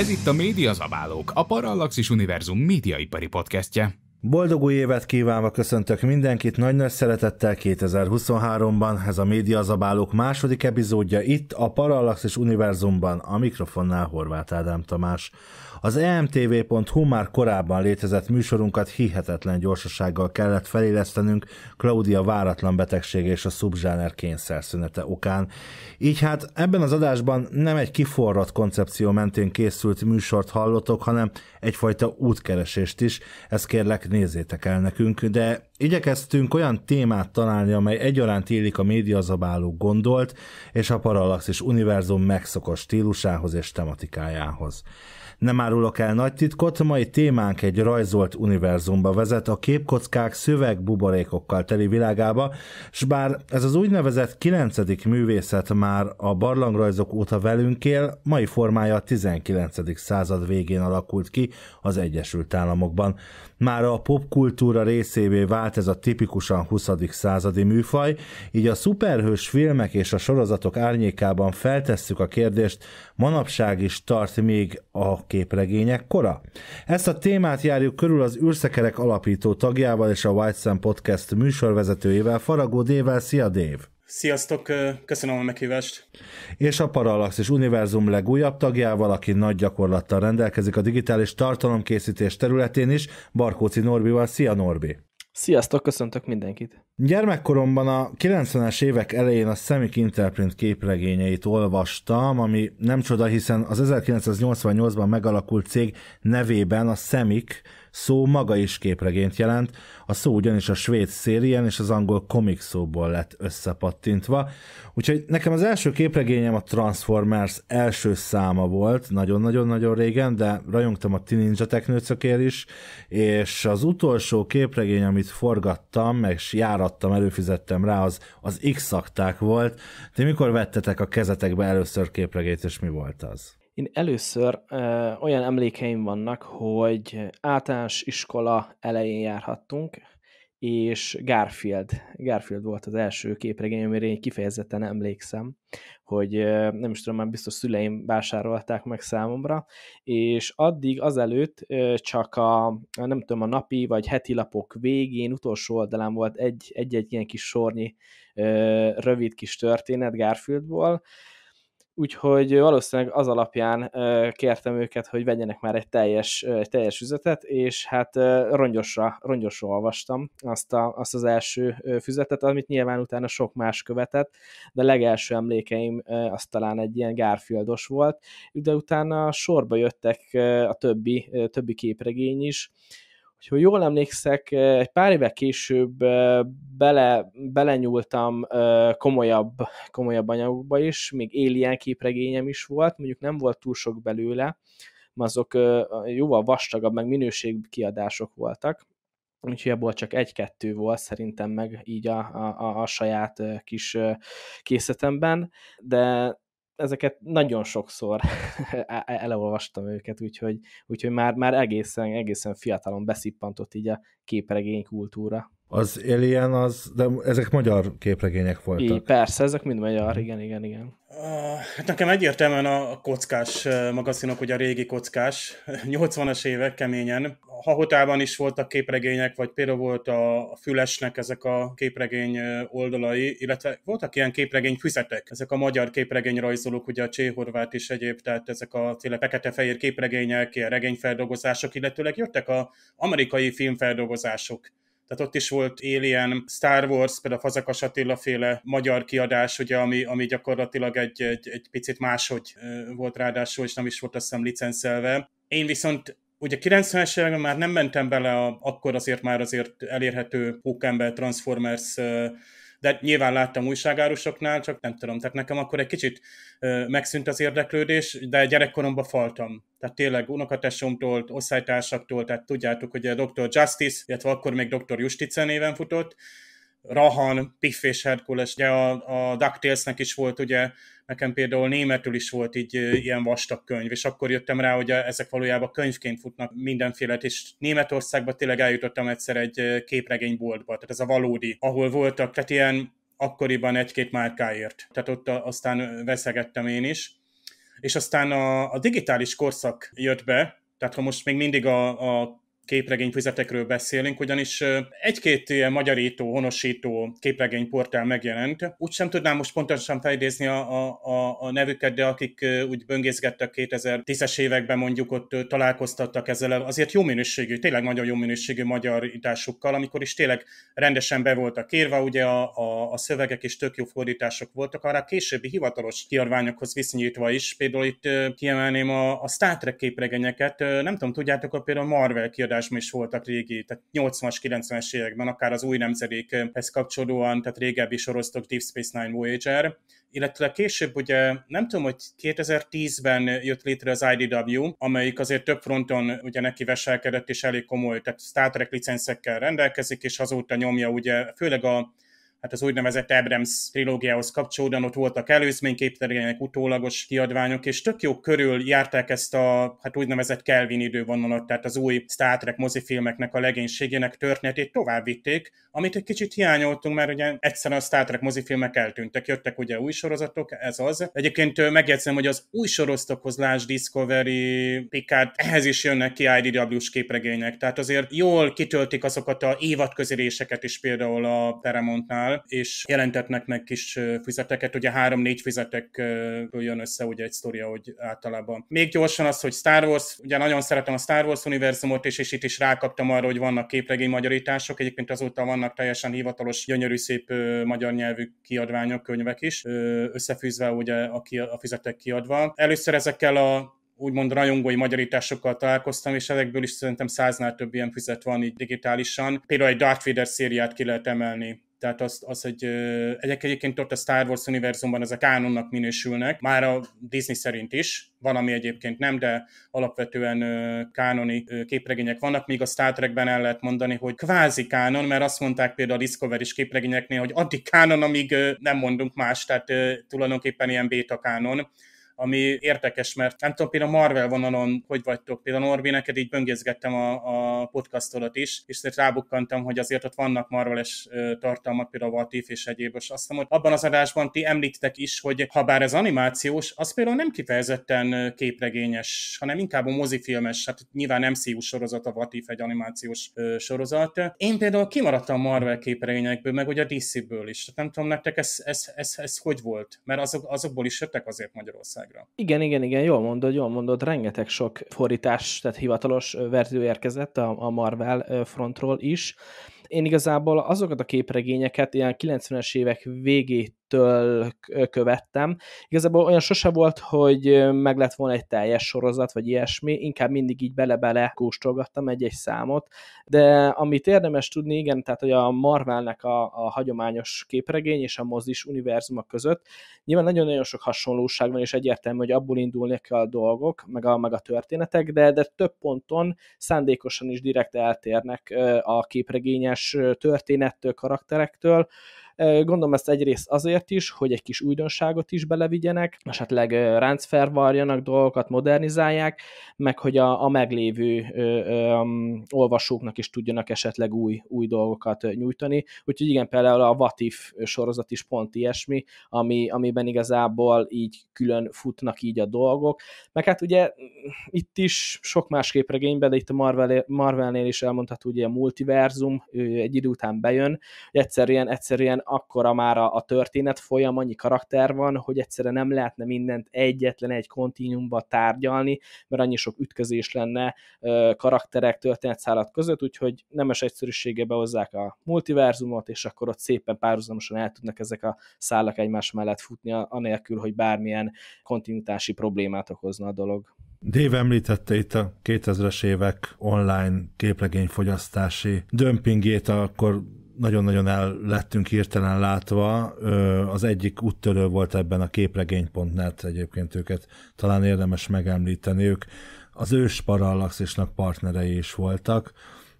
Ez itt a Média Zabálók, a Parallaxis Univerzum médiaipari podcastje. Boldog új évet kívánva köszöntök mindenkit nagy-nagy szeretettel 2023-ban, ez a Média Zabálók második epizódja itt a Parallaxis Univerzumban, a mikrofonnál Horváth Ádám Tamás. Az emtv.hu már korábban létezett műsorunkat hihetetlen gyorsasággal kellett felélesztenünk Claudia váratlan betegsége és a szubzsáner kényszerszünete okán. Így hát ebben az adásban nem egy kiforrott koncepció mentén készült műsort hallotok, hanem egyfajta útkeresést is. Ezt kérlek nézzétek el nekünk, de igyekeztünk olyan témát találni, amely egyaránt élik a médiazabáló gondolt és a Parallaxis univerzum megszokott stílusához és tematikájához. Nem árulok el nagy titkot, mai témánk egy rajzolt univerzumba vezet a képkockák szövegbuborékokkal teli világába, s bár ez az úgynevezett 9. művészet már a barlangrajzok óta velünk él, mai formája a 19. század végén alakult ki az Egyesült Államokban. Már a popkultúra részévé vált ez a tipikusan 20. századi műfaj, így a szuperhős filmek és a sorozatok árnyékában feltesszük a kérdést, manapság is tart még a képregények kora? Ezt a témát járjuk körül az űrszekerek alapító tagjával és a White Sun Podcast műsorvezetőjével, Faragó Dével. Szia, Dév! Sziasztok, köszönöm a meghívást. És a Parallax és Univerzum legújabb tagjával, aki nagy gyakorlattal rendelkezik a digitális tartalomkészítés területén is, Barkóci Norbival. Szia Norbi! Sziasztok, köszöntök mindenkit! Gyermekkoromban a 90-es évek elején a Semik Interprint képregényeit olvastam, ami nem csoda, hiszen az 1988-ban megalakult cég nevében a Semik szó maga is képregényt jelent, a szó ugyanis a svéd szérien és az angol komik szóból lett összepattintva. Úgyhogy nekem az első képregényem a Transformers első száma volt, nagyon-nagyon-nagyon régen, de rajongtam a Teen Ninja Technőcökér is, és az utolsó képregény, amit forgattam, és járattam, előfizettem rá, az, az X-akták volt. Ti mikor vettetek a kezetekbe először képregényt, és mi volt az? Én először ö, olyan emlékeim vannak, hogy általános iskola elején járhattunk, és Garfield. Garfield volt az első képregény, amire én kifejezetten emlékszem, hogy nem is tudom, már biztos szüleim vásárolták meg számomra, és addig azelőtt csak a, nem tudom, a napi vagy heti lapok végén, utolsó oldalán volt egy-egy ilyen kis sornyi rövid kis történet Garfieldból, úgyhogy valószínűleg az alapján kértem őket, hogy vegyenek már egy teljes, egy teljes füzetet és hát rongyosra, rongyosra olvastam azt, a, azt az első füzetet, amit nyilván utána sok más követett, de legelső emlékeim az talán egy ilyen gárfüldos volt, de utána sorba jöttek a többi, többi képregény is, hogy jól emlékszek, eh, egy pár éve később eh, bele, belenyúltam eh, komolyabb, komolyabb anyagokba is, még Alien képregényem is volt, mondjuk nem volt túl sok belőle, azok jóval vastagabb, meg minőségű kiadások voltak, úgyhogy ebből csak egy-kettő volt szerintem meg így a, a, a saját kis készetemben, de ezeket nagyon sokszor e-, e-, elolvastam őket, úgyhogy, úgyhogy már, már egészen, egészen fiatalon beszippantott így a képregény kultúra az Alien, az, de ezek magyar képregények voltak. Így, persze, ezek mind magyar, igen, igen, igen. Ah, hát nekem egyértelműen a kockás eh, magazinok, ugye a régi kockás, 80-as évek keményen. ha Hahotában is voltak képregények, vagy például volt a Fülesnek ezek a képregény eh, oldalai, illetve voltak ilyen képregény füzetek, ezek a magyar képregény rajzolók, ugye a Cséhorvát is egyéb, tehát ezek a tényleg fekete-fehér képregények, ilyen regényfeldolgozások, illetőleg jöttek a amerikai filmfeldolgozások tehát ott is volt Alien, Star Wars, például a Fazakas Attila féle magyar kiadás, ugye, ami, ami gyakorlatilag egy, egy, egy picit máshogy volt ráadásul, és nem is volt azt hiszem licenszelve. Én viszont ugye 90-es években már nem mentem bele a, akkor azért már azért elérhető Pokémon Transformers de nyilván láttam újságárusoknál, csak nem tudom, tehát nekem akkor egy kicsit megszűnt az érdeklődés, de gyerekkoromban faltam. Tehát tényleg unokatesomtól, osztálytársaktól, tehát tudjátok, hogy a Dr. Justice, illetve akkor még Dr. Justice néven futott, Rahan, Piff és Herkules, ugye a, a DuckTales-nek is volt ugye, nekem például németül is volt így ilyen vastag könyv, és akkor jöttem rá, hogy ezek valójában könyvként futnak mindenféle, és németországban tényleg eljutottam egyszer egy képregényboltba, tehát ez a valódi, ahol voltak, tehát ilyen akkoriban egy-két márkáért. Tehát ott aztán veszegettem én is. És aztán a, a digitális korszak jött be, tehát ha most még mindig a, a képregényfüzetekről beszélünk, ugyanis egy-két ilyen magyarító, honosító képregényportál megjelent. Úgy sem tudnám most pontosan felidézni a, a, a nevüket, de akik úgy böngészgettek 2010-es években mondjuk ott találkoztattak ezzel, azért jó minőségű, tényleg nagyon jó minőségű magyarításukkal, amikor is tényleg rendesen be voltak írva, ugye a, a, a szövegek is tök jó fordítások voltak, arra későbbi hivatalos kiadványokhoz viszonyítva is, például itt kiemelném a, a Star Trek képregényeket, nem tudom, tudjátok, a például Marvel kiadás mozgásban is voltak régi, tehát 80-as, 90-es években, akár az új nemzedékhez kapcsolóan, tehát régebbi soroztok Deep Space Nine Voyager, illetve később ugye nem tudom, hogy 2010-ben jött létre az IDW, amelyik azért több fronton ugye neki veselkedett és elég komoly, tehát Star Trek licenszekkel rendelkezik, és azóta nyomja ugye főleg a hát az úgynevezett Abrams trilógiához kapcsolódóan ott voltak előzményképtelének utólagos kiadványok, és tök jó körül járták ezt a hát úgynevezett Kelvin idővonalat, tehát az új Star Trek mozifilmeknek a legénységének történetét tovább vitték, amit egy kicsit hiányoltunk, mert ugye egyszerűen a Star Trek mozifilmek eltűntek, jöttek ugye új sorozatok, ez az. Egyébként megjegyzem, hogy az új sorozatokhoz Lásd Discovery, Picard, ehhez is jönnek ki IDW-s képregények, tehát azért jól kitöltik azokat a évadközéléseket is például a Paramountnál, csinál, és jelentetnek meg kis füzeteket, ugye három-négy füzetek jön össze ugye egy sztoria, hogy általában. Még gyorsan az, hogy Star Wars, ugye nagyon szeretem a Star Wars univerzumot, és, és itt is rákaptam arra, hogy vannak képregény magyarítások, egyébként azóta vannak teljesen hivatalos, gyönyörű, szép magyar nyelvű kiadványok, könyvek is, összefűzve ugye a, ki, a füzetek kiadva. Először ezekkel a úgymond rajongói magyarításokkal találkoztam, és ezekből is szerintem száznál több ilyen füzet van így digitálisan. Például egy Darth Vader szériát ki lehet emelni tehát az, az hogy ezek egyébként ott a Star Wars univerzumban ezek kánonnak minősülnek, már a Disney szerint is, van, ami egyébként nem, de alapvetően kánoni képregények vannak, míg a Star Trekben el lehet mondani, hogy kvázi kánon, mert azt mondták például a Discovery is képregényeknél, hogy addig kánon, amíg nem mondunk más, tehát tulajdonképpen ilyen béta kánon ami érdekes, mert nem tudom, például Marvel vonalon hogy vagytok, például Norbi, neked így böngészgettem a, a podcastodat is, és azért rábukkantam, hogy azért ott vannak Marveles tartalmak, például a What és egyéb, és azt mondom, hogy abban az adásban ti említitek is, hogy ha bár ez animációs, az például nem kifejezetten képregényes, hanem inkább a mozifilmes, hát nyilván nem szívus sorozat, a Vatif egy animációs ö, sorozat. Én például kimaradtam Marvel képregényekből, meg ugye a DC-ből is. Tehát nem tudom, nektek ez, ez, ez, ez, hogy volt? Mert azok, azokból is jöttek azért Magyarország. Magyarországra. Igen, igen, igen, jól mondod, jól mondod, rengeteg sok fordítás, tehát hivatalos verzió érkezett a, a Marvel frontról is. Én igazából azokat a képregényeket ilyen 90-es évek végét től követtem. Igazából olyan sose volt, hogy meg lett volna egy teljes sorozat, vagy ilyesmi, inkább mindig így bele-bele kóstolgattam egy-egy számot, de amit érdemes tudni, igen, tehát hogy a Marvelnek a, a hagyományos képregény és a mozis univerzuma között nyilván nagyon-nagyon sok hasonlóság van, és egyértelmű, hogy abból indulnak a dolgok, meg a, meg a történetek, de, de több ponton szándékosan is direkt eltérnek a képregényes történettől, karakterektől, Gondolom ezt egyrészt azért is, hogy egy kis újdonságot is belevigyenek, esetleg hát ráncfervarjanak dolgokat, modernizálják, meg hogy a, a meglévő ö, ö, olvasóknak is tudjanak esetleg új, új dolgokat nyújtani. Úgyhogy igen, például a Vatif sorozat is pont ilyesmi, ami, amiben igazából így külön futnak így a dolgok. Meg hát ugye mm, itt is sok más képregényben, de itt a Marvel, Marvelnél is elmondható, ugye a multiverzum egy idő után bejön, egyszerűen, egyszerűen akkora már a, a történet folyam, annyi karakter van, hogy egyszerűen nem lehetne mindent egyetlen egy kontinuumba tárgyalni, mert annyi sok ütközés lenne karakterek, történetszállat között, úgyhogy nemes egyszerűsége behozzák a multiverzumot, és akkor ott szépen párhuzamosan el tudnak ezek a szállak egymás mellett futni, anélkül, hogy bármilyen kontinuitási problémát okozna a dolog. Dave említette itt a 2000-es évek online képlegényfogyasztási dömpingét, akkor nagyon-nagyon el lettünk hirtelen látva. Az egyik úttörő volt ebben a képregény.net, egyébként őket talán érdemes megemlíteni. Ők az ős parallaxisnak partnerei is voltak,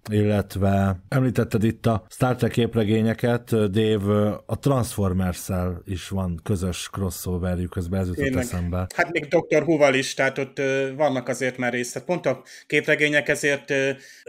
illetve említetted itt a Star Trek képregényeket, Dave, a transformers is van közös crossoverjük, közben ez jutott eszembe. Hát még Dr. Huval is, tehát ott vannak azért már részt. Hát pont a képregények ezért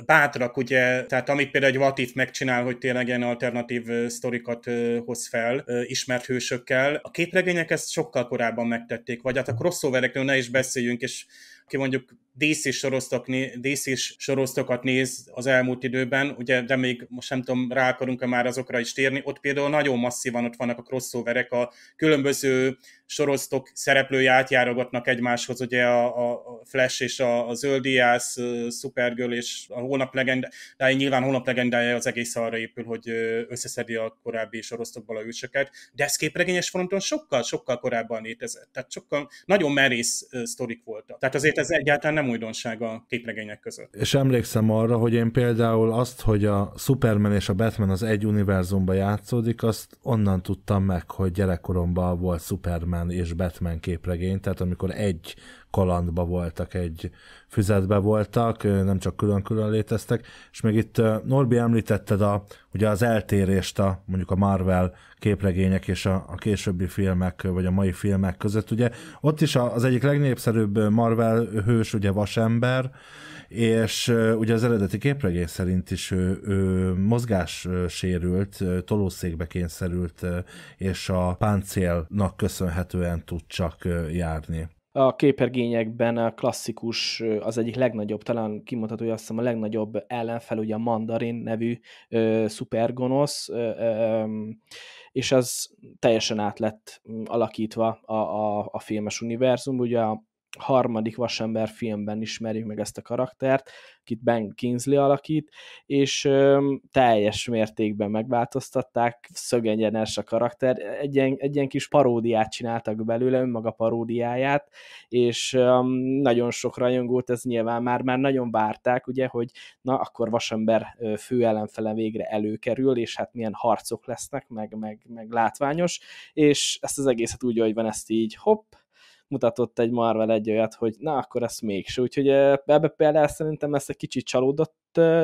bátrak, ugye, tehát amit például egy Vatit megcsinál, hogy tényleg ilyen alternatív sztorikat hoz fel ismert hősökkel, a képregények ezt sokkal korábban megtették, vagy hát a crossoverekről ne is beszéljünk, és aki mondjuk DC, soroztok, DC soroztokat néz az elmúlt időben, ugye, de még most nem tudom, rá akarunk-e már azokra is térni, ott például nagyon masszívan ott vannak a crossoverek, a különböző sorosztok szereplői átjárogatnak egymáshoz, ugye a, a Flash és a, a Zöldiász, Supergirl és a Holnap legendája, nyilván Holnap legendája az egész arra épül, hogy összeszedi a korábbi sorozatokból a ősöket, de ez képregényes fronton sokkal, sokkal korábban létezett, tehát sokkal, nagyon merész sztorik voltak. Tehát azért ez egyáltalán nem újdonság a képregények között. És emlékszem arra, hogy én például azt, hogy a Superman és a Batman az egy univerzumban játszódik, azt onnan tudtam meg, hogy gyerekkoromban volt Superman Batman és Batman képregény, tehát amikor egy kalandba voltak, egy füzetbe voltak, nem csak külön-külön léteztek, és még itt Norbi említetted a, ugye az eltérést a mondjuk a Marvel képregények és a, a későbbi filmek, vagy a mai filmek között, ugye ott is az egyik legnépszerűbb Marvel hős, ugye Vasember, és ugye az eredeti képregény szerint is ő, ő mozgássérült, tolószékbe kényszerült, és a páncélnak köszönhetően tud csak járni a képergényekben a klasszikus, az egyik legnagyobb, talán kimondható, hogy azt hiszem a legnagyobb ellenfel, ugye a Mandarin nevű ö, szupergonosz, ö, ö, és az teljesen át lett alakítva a, a, a filmes univerzum, ugye a harmadik vasember filmben ismerjük meg ezt a karaktert, akit Ben Kingsley alakít, és ö, teljes mértékben megváltoztatták, szögenyenes a karakter, egy ilyen, egy ilyen kis paródiát csináltak belőle, önmaga paródiáját, és ö, nagyon sok rajongót ez nyilván már, már nagyon várták, ugye, hogy na, akkor vasember fő ellenfele végre előkerül, és hát milyen harcok lesznek, meg, meg, meg látványos, és ezt az egészet úgy, hogy van ezt így, hopp, mutatott egy Marvel egy olyat, hogy na, akkor ezt mégse. Úgyhogy ebbe például szerintem ezt egy kicsit csalódott,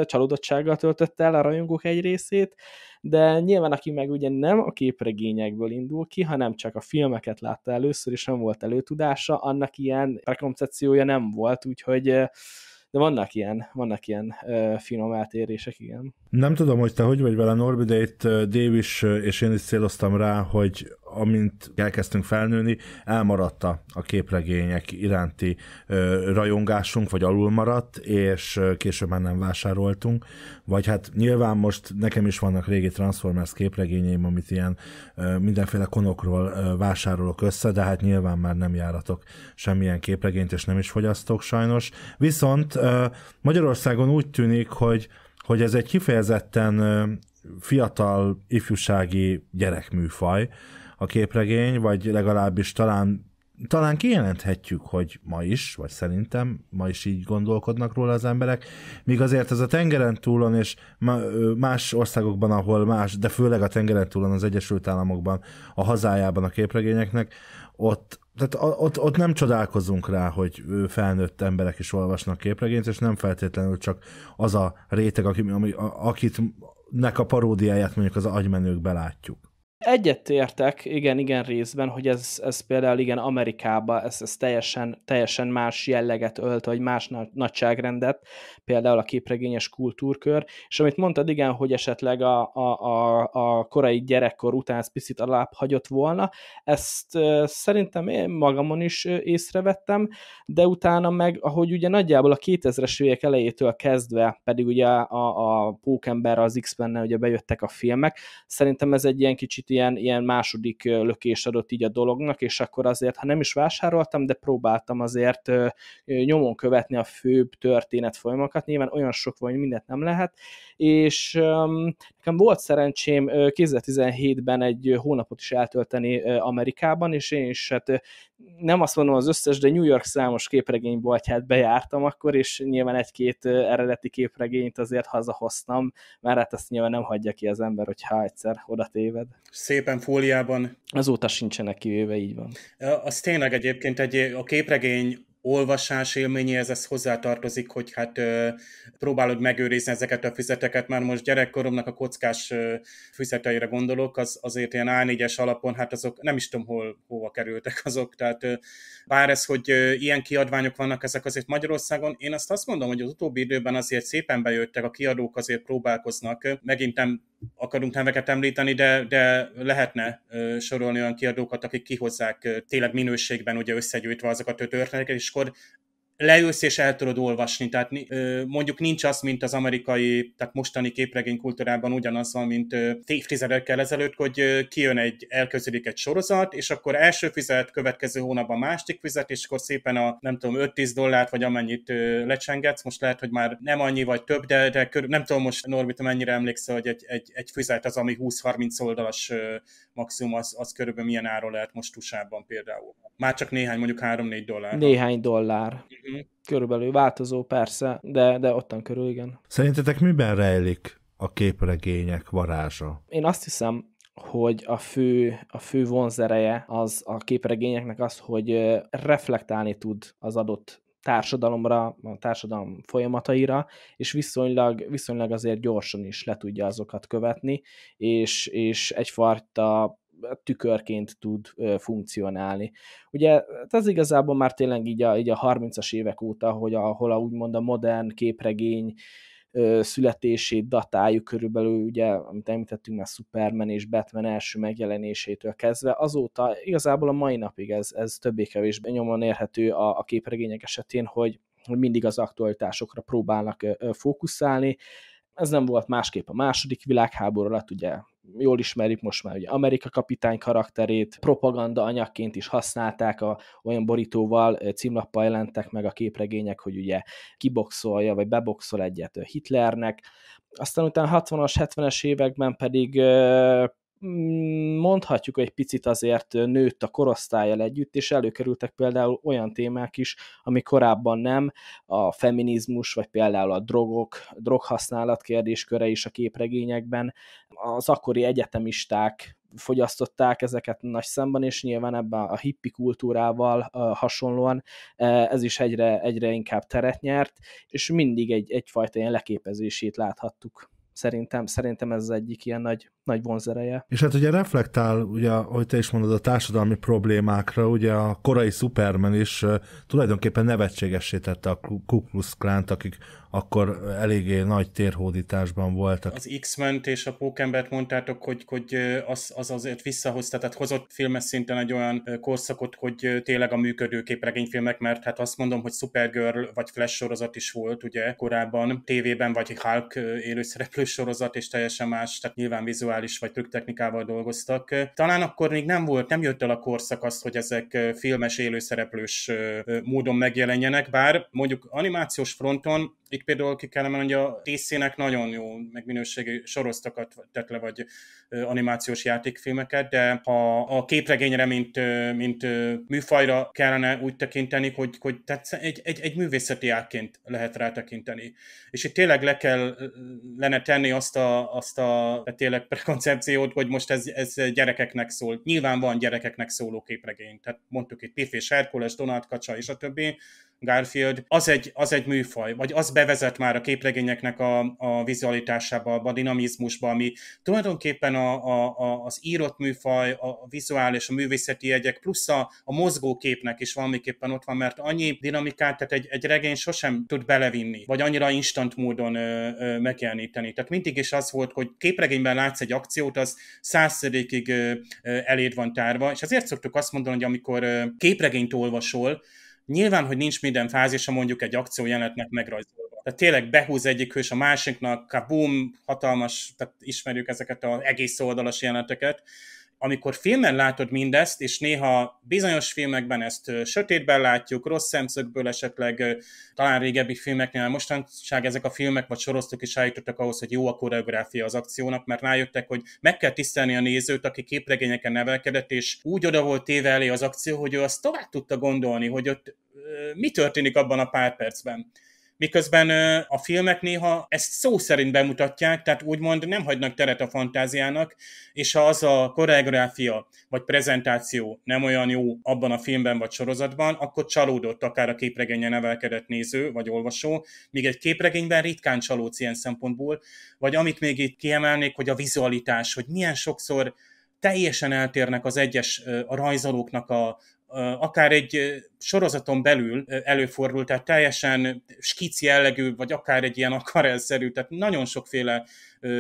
csalódottsággal töltött el a rajongók egy részét, de nyilván aki meg ugye nem a képregényekből indul ki, hanem csak a filmeket látta először, és nem volt előtudása, annak ilyen prekoncepciója nem volt, úgyhogy de vannak ilyen, vannak ilyen ö, finom eltérések, igen. Nem tudom, hogy te hogy vagy vele, Norbi, de itt Davis és én is céloztam rá, hogy amint elkezdtünk felnőni, elmaradta a képregények iránti ö, rajongásunk, vagy alulmaradt, és később már nem vásároltunk. Vagy hát nyilván most nekem is vannak régi Transformers képregényeim, amit ilyen ö, mindenféle konokról ö, vásárolok össze, de hát nyilván már nem járatok semmilyen képregényt, és nem is fogyasztok sajnos. Viszont Magyarországon úgy tűnik, hogy, hogy ez egy kifejezetten fiatal, ifjúsági gyerekműfaj a képregény, vagy legalábbis talán talán kijelenthetjük, hogy ma is, vagy szerintem ma is így gondolkodnak róla az emberek, míg azért ez a tengeren túlon és más országokban, ahol más, de főleg a tengeren túlon az Egyesült Államokban, a hazájában a képregényeknek, ott, tehát ott, ott nem csodálkozunk rá, hogy felnőtt emberek is olvasnak képregényt, és nem feltétlenül csak az a réteg, aki, ami, akit nek a paródiáját mondjuk az agymenők belátjuk. Egyet értek, igen, igen részben, hogy ez, ez például igen Amerikába, ez, ez teljesen, teljesen más jelleget ölt, vagy más nagyságrendet, például a képregényes kultúrkör, és amit mondtad, igen, hogy esetleg a, a, a, a korai gyerekkor után ez picit alább hagyott volna, ezt szerintem én magamon is észrevettem, de utána meg, ahogy ugye nagyjából a 2000-es évek elejétől kezdve, pedig ugye a, a Pókember, az X-Menne ugye bejöttek a filmek, szerintem ez egy ilyen kicsit kicsit ilyen, ilyen második lökés adott így a dolognak, és akkor azért, ha nem is vásároltam, de próbáltam azért nyomon követni a főbb történet folyamokat, nyilván olyan sok van, hogy mindent nem lehet, és nekem volt szerencsém 2017-ben egy hónapot is eltölteni Amerikában, és én is hát nem azt mondom az összes, de New York számos képregényboltját bejártam akkor, és nyilván egy-két eredeti képregényt azért hazahoztam, mert hát ezt nyilván nem hagyja ki az ember, hogyha egyszer oda téved szépen fóliában. Azóta sincsenek kivéve, így van. Az tényleg egyébként egy, a képregény olvasás élményéhez ez hozzátartozik, hogy hát ö, próbálod megőrizni ezeket a füzeteket. Már most gyerekkoromnak a kockás ö, füzeteire gondolok, az, azért ilyen A4-es alapon, hát azok nem is tudom hol, hova kerültek azok. Tehát ö, bár ez, hogy ö, ilyen kiadványok vannak ezek azért Magyarországon, én azt azt mondom, hogy az utóbbi időben azért szépen bejöttek, a kiadók azért próbálkoznak. Megint nem akarunk neveket említeni, de, de lehetne sorolni olyan kiadókat, akik kihozzák tényleg minőségben ugye összegyűjtve azokat a történeteket, és akkor leülsz és el tudod olvasni, tehát mondjuk nincs az, mint az amerikai, tehát mostani képregény kultúrában ugyanaz van, mint évtizedekkel ezelőtt, hogy kijön egy, elkezdődik egy sorozat, és akkor első fizet, következő hónapban másik fizet, és akkor szépen a nem tudom, 5-10 dollárt, vagy amennyit lecsengetsz, most lehet, hogy már nem annyi, vagy több, de, de körül, nem tudom most, Norbi, te mennyire emlékszel, hogy egy, egy, egy fizet az, ami 20-30 oldalas maximum, az, az körülbelül milyen áron lehet most usa például. Már csak néhány, mondjuk 3-4 dollár. Néhány dollár. Mhm. Mhm. Körülbelül változó, persze, de, de ottan körül, igen. Szerintetek miben rejlik a képregények varázsa? Én azt hiszem, hogy a fő, a fő vonzereje az a képregényeknek az, hogy reflektálni tud az adott társadalomra, a társadalom folyamataira, és viszonylag, viszonylag azért gyorsan is le tudja azokat követni, és, és egyfajta tükörként tud funkcionálni. Ugye hát ez igazából már tényleg így a, így a 30-as évek óta, hogy ahol a, úgymond a modern képregény születését datáljuk körülbelül, ugye, amit említettünk már Superman és Batman első megjelenésétől kezdve, azóta igazából a mai napig ez, ez többé-kevésbé nyomon érhető a, a képregények esetén, hogy, hogy mindig az aktualitásokra próbálnak fókuszálni. Ez nem volt másképp a második világháború alatt, ugye jól ismerjük most már ugye Amerika kapitány karakterét, propaganda anyagként is használták, a, olyan borítóval címlappal jelentek meg a képregények, hogy ugye kiboxolja, vagy beboxol egyet Hitlernek, aztán utána 60-as, 70-es években pedig Mm, mondhatjuk, hogy egy picit azért nőtt a korosztályjal együtt, és előkerültek például olyan témák is, ami korábban nem, a feminizmus, vagy például a drogok, droghasználat kérdésköre is a képregényekben. Az akkori egyetemisták fogyasztották ezeket nagy számban, és nyilván ebben a hippi kultúrával hasonlóan ez is egyre, egyre inkább teret nyert, és mindig egy, egyfajta ilyen leképezését láthattuk. Szerintem, szerintem ez az egyik ilyen nagy nagy vonzereje. És hát ugye reflektál, ugye, ahogy te is mondod, a társadalmi problémákra, ugye a korai Superman is tulajdonképpen nevetségessé tette a Ku Klux Klánt, akik akkor eléggé nagy térhódításban voltak. Az x men és a Pókembert mondtátok, hogy, hogy az, az azért visszahozta, tehát hozott filmes szinten egy olyan korszakot, hogy tényleg a működő képregényfilmek, mert hát azt mondom, hogy Supergirl vagy Flash sorozat is volt ugye korábban, tévében vagy Hulk élőszereplő sorozat, és teljesen más, tehát nyilván vizuális vizuális vagy trükktechnikával dolgoztak. Talán akkor még nem volt, nem jött el a korszak azt, hogy ezek filmes, élőszereplős módon megjelenjenek, bár mondjuk animációs fronton itt például ki kellene emelni, hogy a DC-nek nagyon jó, meg minőségi soroztakat tett le, vagy animációs játékfilmeket, de ha a képregényre, mint, mint műfajra kellene úgy tekinteni, hogy, hogy tehát egy, egy, egy művészeti ágként lehet rá tekinteni. És itt tényleg le kell lenne tenni azt a, azt a tényleg prekoncepciót, hogy most ez, ez gyerekeknek szól. Nyilván van gyerekeknek szóló képregény, tehát mondtuk itt Pif és Herkules, Donát Kacsa és a többi, Garfield, az egy, az egy műfaj, vagy az bevezet már a képregényeknek a, a vizualitásába, a dinamizmusba, ami tulajdonképpen a, a, a, az írott műfaj, a vizuális, a művészeti jegyek, plusz a, a mozgóképnek is valamiképpen ott van, mert annyi dinamikát, tehát egy, egy regény sosem tud belevinni, vagy annyira instant módon ö, ö, megjeleníteni. Tehát mindig is az volt, hogy képregényben látsz egy akciót, az százszerékig eléd van tárva, és ezért szoktuk azt mondani, hogy amikor képregényt olvasol, Nyilván, hogy nincs minden fázisa mondjuk egy akció jelenetnek megrajzolva. Tehát tényleg behúz egyik hős a másiknak, kabum, hatalmas, tehát ismerjük ezeket az egész oldalas jeleneteket, amikor filmen látod mindezt, és néha bizonyos filmekben ezt sötétben látjuk, rossz szemszögből esetleg, talán régebbi filmeknél, mostanság ezek a filmek vagy sorosztok is állítottak ahhoz, hogy jó a koreográfia az akciónak, mert rájöttek, hogy meg kell tisztelni a nézőt, aki képregényeken nevelkedett, és úgy oda volt téve elé az akció, hogy ő azt tovább tudta gondolni, hogy ott mi történik abban a pár percben miközben a filmek néha ezt szó szerint bemutatják, tehát úgymond nem hagynak teret a fantáziának, és ha az a koreográfia vagy prezentáció nem olyan jó abban a filmben vagy sorozatban, akkor csalódott akár a képregénye nevelkedett néző vagy olvasó, míg egy képregényben ritkán csalódsz ilyen szempontból, vagy amit még itt kiemelnék, hogy a vizualitás, hogy milyen sokszor teljesen eltérnek az egyes a rajzolóknak a, akár egy sorozaton belül előfordul, tehát teljesen skic jellegű, vagy akár egy ilyen akarelszerű, tehát nagyon sokféle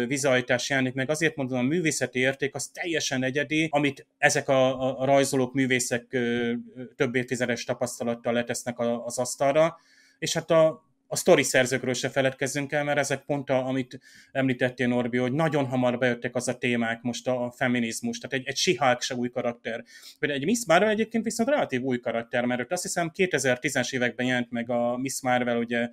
vizajtás jelenik meg. Azért mondom, a művészeti érték az teljesen egyedi, amit ezek a, a rajzolók, művészek több évtizedes tapasztalattal letesznek az asztalra, és hát a a sztori szerzőkről se feledkezzünk el, mert ezek pont, a, amit említettél, Norbi, hogy nagyon hamar bejöttek az a témák, most a, a feminizmus, tehát egy, egy sihák se új karakter. Például egy Miss Marvel egyébként viszont relatív új karakter, mert azt hiszem 2010-es években jelent meg a Miss Marvel, ugye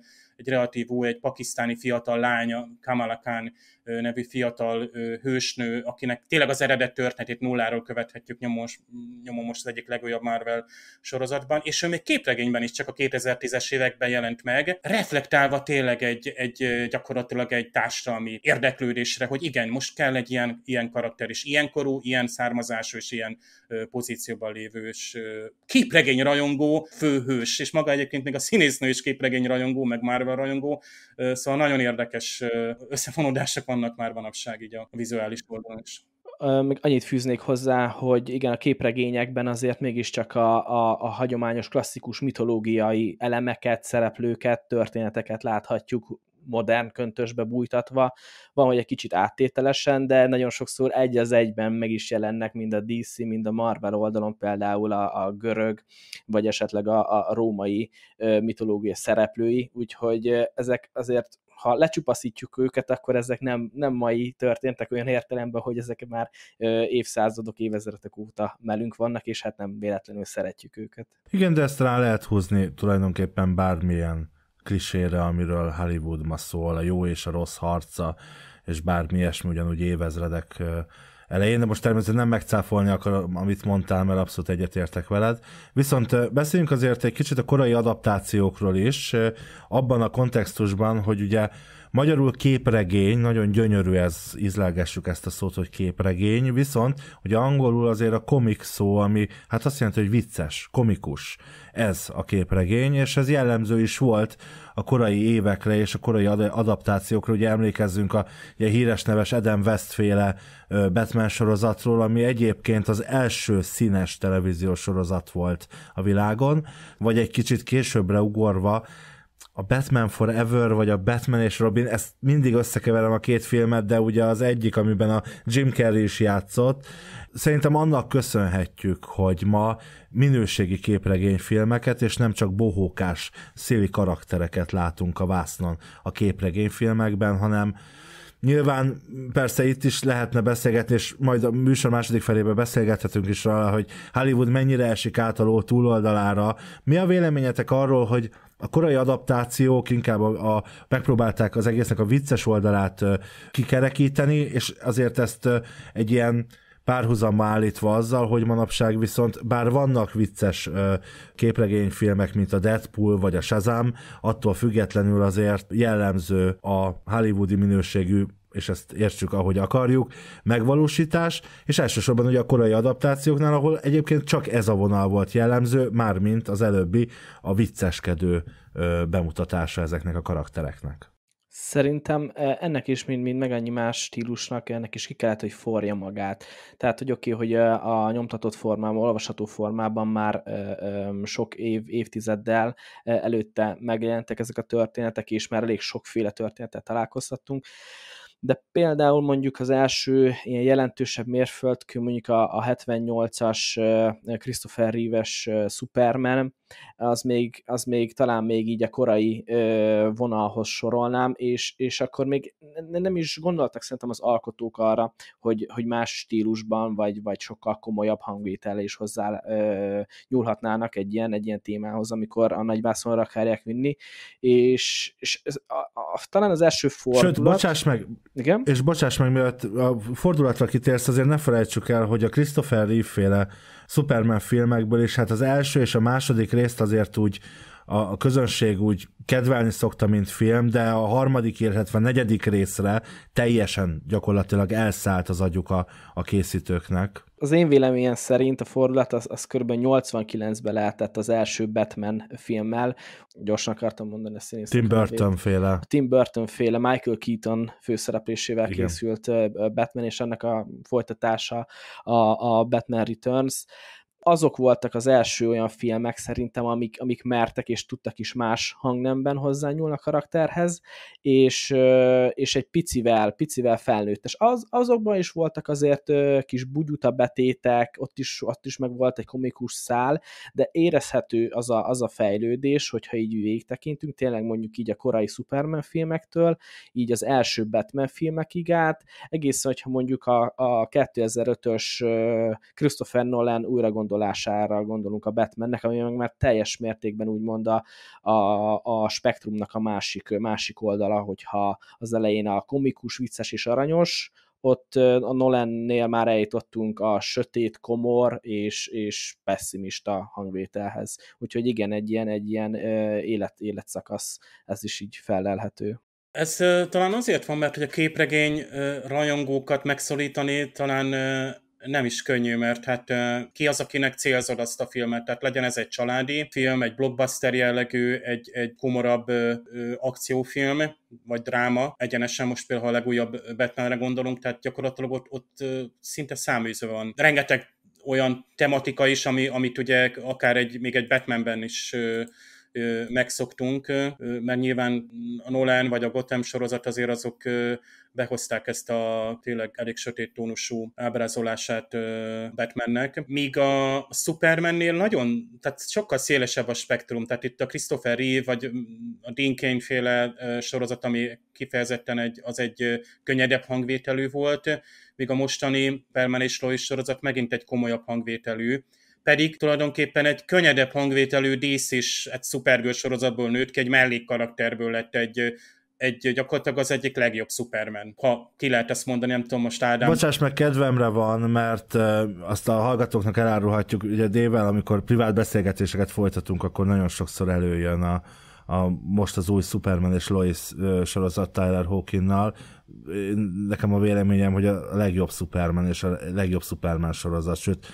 egy új, egy pakisztáni fiatal lánya, Kamala Khan nevű fiatal hősnő, akinek tényleg az eredet történetét nulláról követhetjük nyomos, nyomom most az egyik legújabb Marvel sorozatban, és ő még képregényben is csak a 2010-es években jelent meg, reflektálva tényleg egy, egy gyakorlatilag egy társadalmi érdeklődésre, hogy igen, most kell egy ilyen, ilyen karakter is, ilyen korú, ilyen származású és ilyen pozícióban lévős képregény rajongó főhős, és maga egyébként még a színésznő is képregény rajongó, meg már Marvel rajongó. Szóval nagyon érdekes összefonódások vannak már manapság így a vizuális oldalon is még annyit fűznék hozzá, hogy igen, a képregényekben azért mégiscsak a, a, a hagyományos, klasszikus mitológiai elemeket, szereplőket, történeteket láthatjuk modern köntösbe bújtatva, van, hogy egy kicsit áttételesen, de nagyon sokszor egy az egyben meg is jelennek mind a DC, mind a Marvel oldalon például a, a görög, vagy esetleg a, a római mitológia szereplői, úgyhogy ezek azért ha lecsupaszítjuk őket, akkor ezek nem, nem mai történtek olyan értelemben, hogy ezek már évszázadok, évezredek óta melünk vannak, és hát nem véletlenül szeretjük őket. Igen, de ezt rá lehet húzni tulajdonképpen bármilyen klisére, amiről Hollywood ma szól, a jó és a rossz harca, és bármi ilyesmi ugyanúgy évezredek elején, de most természetesen nem megcáfolni akarom, amit mondtál, mert abszolút egyetértek veled. Viszont beszéljünk azért egy kicsit a korai adaptációkról is, abban a kontextusban, hogy ugye Magyarul képregény, nagyon gyönyörű ez, izlágessük ezt a szót, hogy képregény, viszont hogy angolul azért a komik szó, ami hát azt jelenti, hogy vicces, komikus. Ez a képregény, és ez jellemző is volt a korai évekre és a korai adaptációkra. Ugye emlékezzünk a ugye, híres neves Eden Westféle Batman sorozatról, ami egyébként az első színes televíziós sorozat volt a világon, vagy egy kicsit későbbre ugorva, a Batman Forever, vagy a Batman és Robin, ezt mindig összekeverem a két filmet, de ugye az egyik, amiben a Jim Carrey is játszott, szerintem annak köszönhetjük, hogy ma minőségi képregényfilmeket, és nem csak bohókás, széli karaktereket látunk a vásznon a képregényfilmekben, hanem Nyilván persze itt is lehetne beszélgetni, és majd a műsor második felébe beszélgethetünk is róla, hogy Hollywood mennyire esik át a ló túloldalára. Mi a véleményetek arról, hogy a korai adaptációk inkább a, a, megpróbálták az egésznek a vicces oldalát kikerekíteni, és azért ezt egy ilyen párhuzamba állítva azzal, hogy manapság viszont bár vannak vicces ö, képregényfilmek, mint a Deadpool vagy a Shazam, attól függetlenül azért jellemző a hollywoodi minőségű és ezt értsük, ahogy akarjuk, megvalósítás, és elsősorban ugye a korai adaptációknál, ahol egyébként csak ez a vonal volt jellemző, mármint az előbbi a vicceskedő bemutatása ezeknek a karaktereknek. Szerintem e, ennek is, mint, mint meg annyi más stílusnak, ennek is ki kellett, hogy forja magát. Tehát, hogy oké, okay, hogy e, a nyomtatott formában, olvasható formában már e, sok év, évtizeddel előtte megjelentek ezek a történetek, és már elég sokféle történetet találkozhattunk de például mondjuk az első ilyen jelentősebb mérföldkő, mondjuk a, a 78-as Christopher Reeves Superman, az még, az még talán még így a korai vonalhoz sorolnám, és, és akkor még nem is gondoltak szerintem az alkotók arra, hogy, hogy más stílusban, vagy, vagy sokkal komolyabb hangvétel is hozzá nyúlhatnának egy ilyen, egy ilyen témához, amikor a nagyvászonra akarják vinni, és, és a, a, a, talán az első fordulat... Sőt, bocsáss meg, igen. És bocsáss meg, mielőtt a fordulatra kitérsz, azért ne felejtsük el, hogy a Christopher Reeve-féle Superman filmekből is, hát az első és a második részt azért úgy a közönség úgy kedvelni szokta, mint film, de a harmadik, illetve negyedik részre teljesen gyakorlatilag elszállt az agyuk a, a készítőknek. Az én véleményem szerint a fordulat az, az kb. 89-ben lehetett az első Batman filmmel. Gyorsan akartam mondani a színész. Tim Burton féle. A Tim Burton féle, Michael Keaton főszereplésével Igen. készült Batman, és ennek a folytatása a, a Batman Returns azok voltak az első olyan filmek szerintem, amik, amik mertek és tudtak is más hangnemben hozzányúlni a karakterhez, és, és egy picivel, picivel felnőttes. Az, azokban is voltak azért kis bugyuta betétek, ott is, ott is meg volt egy komikus szál, de érezhető az a, az a fejlődés, hogyha így végig tekintünk, tényleg mondjuk így a korai Superman filmektől, így az első Batman filmekig át, egészen, hogyha mondjuk a, a 2005-ös Christopher Nolan újra gondol eltolására gondolunk a Batmannek, ami meg már teljes mértékben úgymond a, a, a spektrumnak a másik, másik oldala, hogyha az elején a komikus, vicces és aranyos, ott a Nolan Nolan-nél már eljutottunk a sötét, komor és, és pessimista hangvételhez. Úgyhogy igen, egy ilyen, egy ilyen élet, életszakasz, ez is így felelhető. Ez talán azért van, mert hogy a képregény rajongókat megszólítani talán nem is könnyű, mert hát ki az, akinek célzod azt a filmet, tehát legyen ez egy családi film, egy blockbuster jellegű, egy, egy komorabb ö, akciófilm, vagy dráma, egyenesen most például a legújabb Batmanre gondolunk, tehát gyakorlatilag ott, ott szinte száműző van. Rengeteg olyan tematika is, ami, amit ugye akár egy, még egy Batmanben is megszoktunk, mert nyilván a Nolan vagy a Gotham sorozat azért azok behozták ezt a tényleg elég sötét tónusú ábrázolását Batmannek, míg a Supermannél nagyon, tehát sokkal szélesebb a spektrum, tehát itt a Christopher Reeve vagy mm, a Dean Cain féle sorozat, ami kifejezetten egy, az egy könnyedebb hangvételű volt, míg a mostani perman és Lois sorozat megint egy komolyabb hangvételű, pedig tulajdonképpen egy könnyedebb hangvételű dísz is egy szupergő sorozatból nőtt ki, egy mellékkarakterből lett egy egy gyakorlatilag az egyik legjobb Superman, ha ki lehet ezt mondani, nem tudom most Ádám. Bocsáss meg, kedvemre van, mert azt a hallgatóknak elárulhatjuk, ugye Dével, amikor privát beszélgetéseket folytatunk, akkor nagyon sokszor előjön a, a most az új Superman és Lois sorozat Tyler Hawkinnal. Nekem a véleményem, hogy a legjobb Superman és a legjobb Superman sorozat, sőt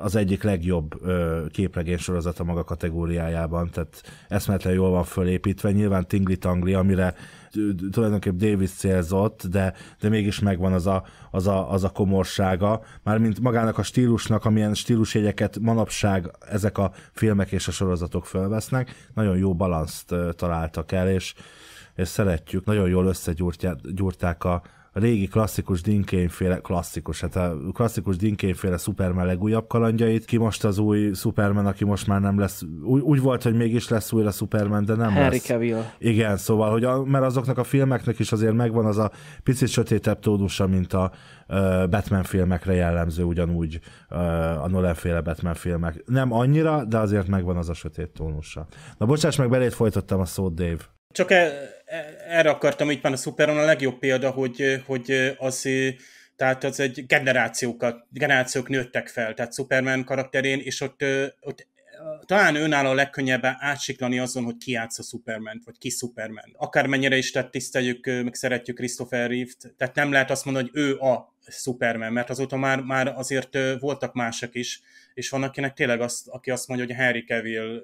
az egyik legjobb képregény képregénysorozat a maga kategóriájában, tehát eszméletlen jól van fölépítve, nyilván Tingli Tangli, amire tulajdonképp Davis célzott, de, de mégis megvan az a, az, a, az a komorsága, mármint magának a stílusnak, amilyen stílusjegyeket manapság ezek a filmek és a sorozatok fölvesznek, nagyon jó balanszt találtak el, és, és szeretjük, nagyon jól összegyúrták a, régi klasszikus dinkényféle, klasszikus, hát a klasszikus dinkényféle Superman legújabb kalandjait, ki most az új Superman, aki most már nem lesz, úgy, úgy volt, hogy mégis lesz újra Superman, de nem Harry lesz. Cavill. Igen, szóval, hogy a, mert azoknak a filmeknek is azért megvan az a picit sötétebb tónusa, mint a uh, Batman filmekre jellemző ugyanúgy uh, a Nolan féle Batman filmek. Nem annyira, de azért megvan az a sötét tónusa. Na bocsáss meg, beléd folytottam a szót, Dave. Csak erre akartam így már a Superon a legjobb példa, hogy, hogy az tehát az egy generációkat, generációk nőttek fel, tehát Superman karakterén, és ott, ott talán önálló a legkönnyebben átsiklani azon, hogy ki játsz a Superman, vagy ki Superman. Akármennyire is tehát tiszteljük, meg szeretjük Christopher Reeve-t, tehát nem lehet azt mondani, hogy ő a Superman, mert azóta már, már azért voltak mások is, és van akinek tényleg az, aki azt mondja, hogy Harry Cavill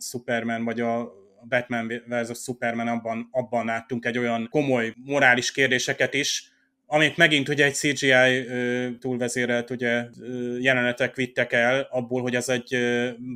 Superman, vagy a Batman vs. Superman abban, abban láttunk egy olyan komoly morális kérdéseket is, amit megint ugye egy CGI túlvezérelt ugye, jelenetek vittek el abból, hogy ez egy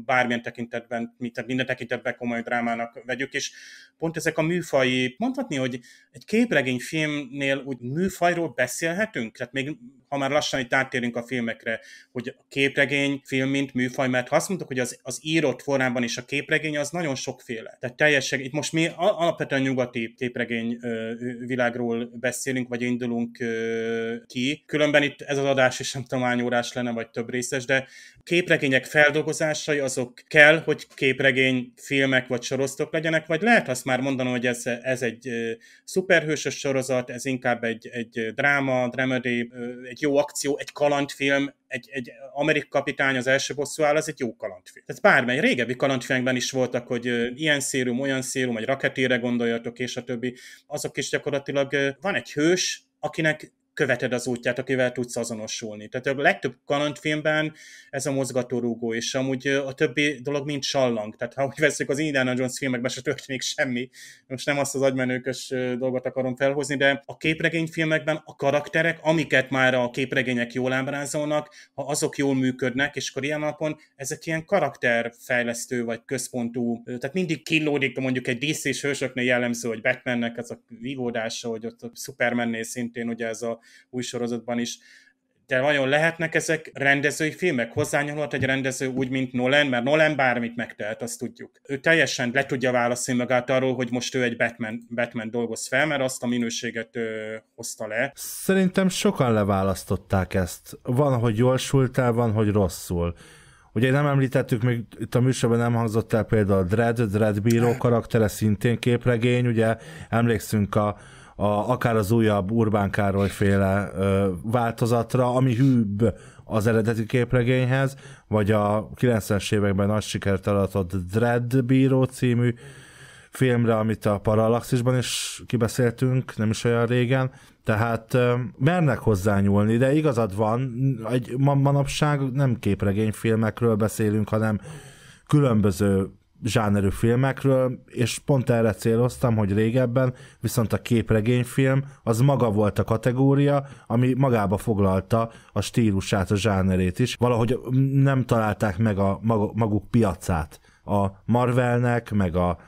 bármilyen tekintetben, minden tekintetben komoly drámának vegyük, és pont ezek a műfai, mondhatni, hogy egy képregény filmnél úgy műfajról beszélhetünk, tehát még ha már lassan itt áttérünk a filmekre, hogy a képregény film, mint műfaj, mert ha azt mondtuk, hogy az, az írott formában is a képregény, az nagyon sokféle. Tehát teljesen, itt most mi alapvetően nyugati képregény ö, világról beszélünk, vagy indulunk ö, ki. Különben itt ez az adás is nem tudom, órás lenne, vagy több részes, de képregények feldolgozásai azok kell, hogy képregény filmek vagy sorosztok legyenek, vagy lehet azt már mondanom, hogy ez, ez egy szuperhősös sorozat, ez inkább egy, egy dráma, dramedy, egy egy jó akció, egy kalandfilm, egy, egy amerik kapitány az első bosszú áll, az egy jó kalandfilm. Tehát bármely régebbi kalandfilmekben is voltak, hogy ilyen szérum, olyan szérum, egy raketére gondoljatok, és a többi. Azok is gyakorlatilag van egy hős, akinek követed az útját, akivel tudsz azonosulni. Tehát a legtöbb kalandfilmben ez a mozgatórugó, és amúgy a többi dolog mind sallang. Tehát ha úgy veszük az Indiana Jones filmekben, se történik semmi. Most nem azt az agymenőkös dolgot akarom felhozni, de a képregény filmekben a karakterek, amiket már a képregények jól ábrázolnak, ha azok jól működnek, és akkor ilyen alapon ezek ilyen karakterfejlesztő vagy központú, tehát mindig kilódik mondjuk egy DC-s hősöknél jellemző, hogy Batmannek az a vívódása, hogy ott a Supermannél szintén ugye ez a új sorozatban is. De vajon lehetnek ezek rendezői filmek? Hozzányolhat egy rendező úgy, mint Nolan? Mert Nolan bármit megtehet, azt tudjuk. Ő teljesen le tudja válaszolni magát arról, hogy most ő egy Batman, Batman dolgoz fel, mert azt a minőséget ö, hozta le. Szerintem sokan leválasztották ezt. Van, hogy jól sültál, van, hogy rosszul. Ugye nem említettük, még itt a műsorban nem hangzott el például a Dread, Dread bíró karaktere szintén képregény, ugye emlékszünk a a, akár az újabb Urbán Károly féle ö, változatra, ami hűbb az eredeti képregényhez, vagy a 90-es években nagy sikert aratott Dread Bíró című filmre, amit a Parallaxisban is kibeszéltünk, nem is olyan régen, tehát ö, mernek hozzányúlni, de igazad van, egy ma, manapság nem képregényfilmekről beszélünk, hanem különböző zsánerű filmekről, és pont erre céloztam, hogy régebben viszont a képregényfilm az maga volt a kategória, ami magába foglalta a stílusát, a zsánerét is. Valahogy nem találták meg a maguk piacát. A Marvelnek, meg a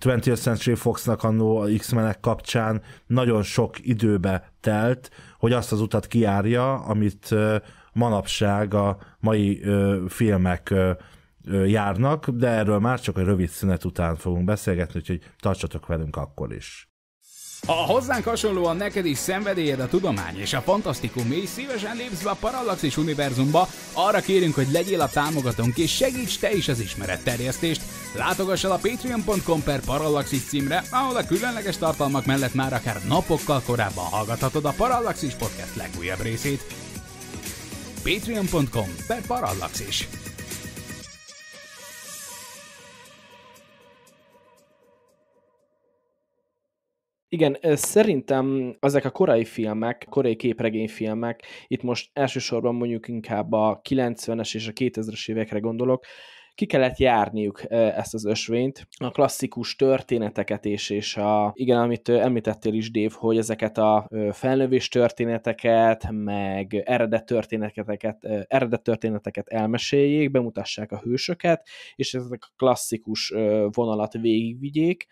20th Century Foxnak annó a X-menek kapcsán nagyon sok időbe telt, hogy azt az utat kiárja, amit manapság a mai filmek járnak, de erről már csak egy rövid szünet után fogunk beszélgetni, úgyhogy tartsatok velünk akkor is. Ha hozzánk hasonlóan neked is szenvedélyed a tudomány és a fantasztikum, és szívesen lépsz be a Parallaxis univerzumba, arra kérünk, hogy legyél a támogatónk és segíts te is az terjesztést. Látogass el a patreon.com per Parallaxis címre, ahol a különleges tartalmak mellett már akár napokkal korábban hallgathatod a Parallaxis podcast legújabb részét. patreon.com per Parallaxis. Igen, szerintem ezek a korai filmek, korai képregényfilmek, itt most elsősorban mondjuk inkább a 90-es és a 2000-es évekre gondolok, ki kellett járniuk ezt az ösvényt, a klasszikus történeteket és, és a, igen, amit említettél is, Dév, hogy ezeket a felnövés történeteket, meg eredet történeteket, eredet történeteket elmeséljék, bemutassák a hősöket, és ezek a klasszikus vonalat végigvigyék,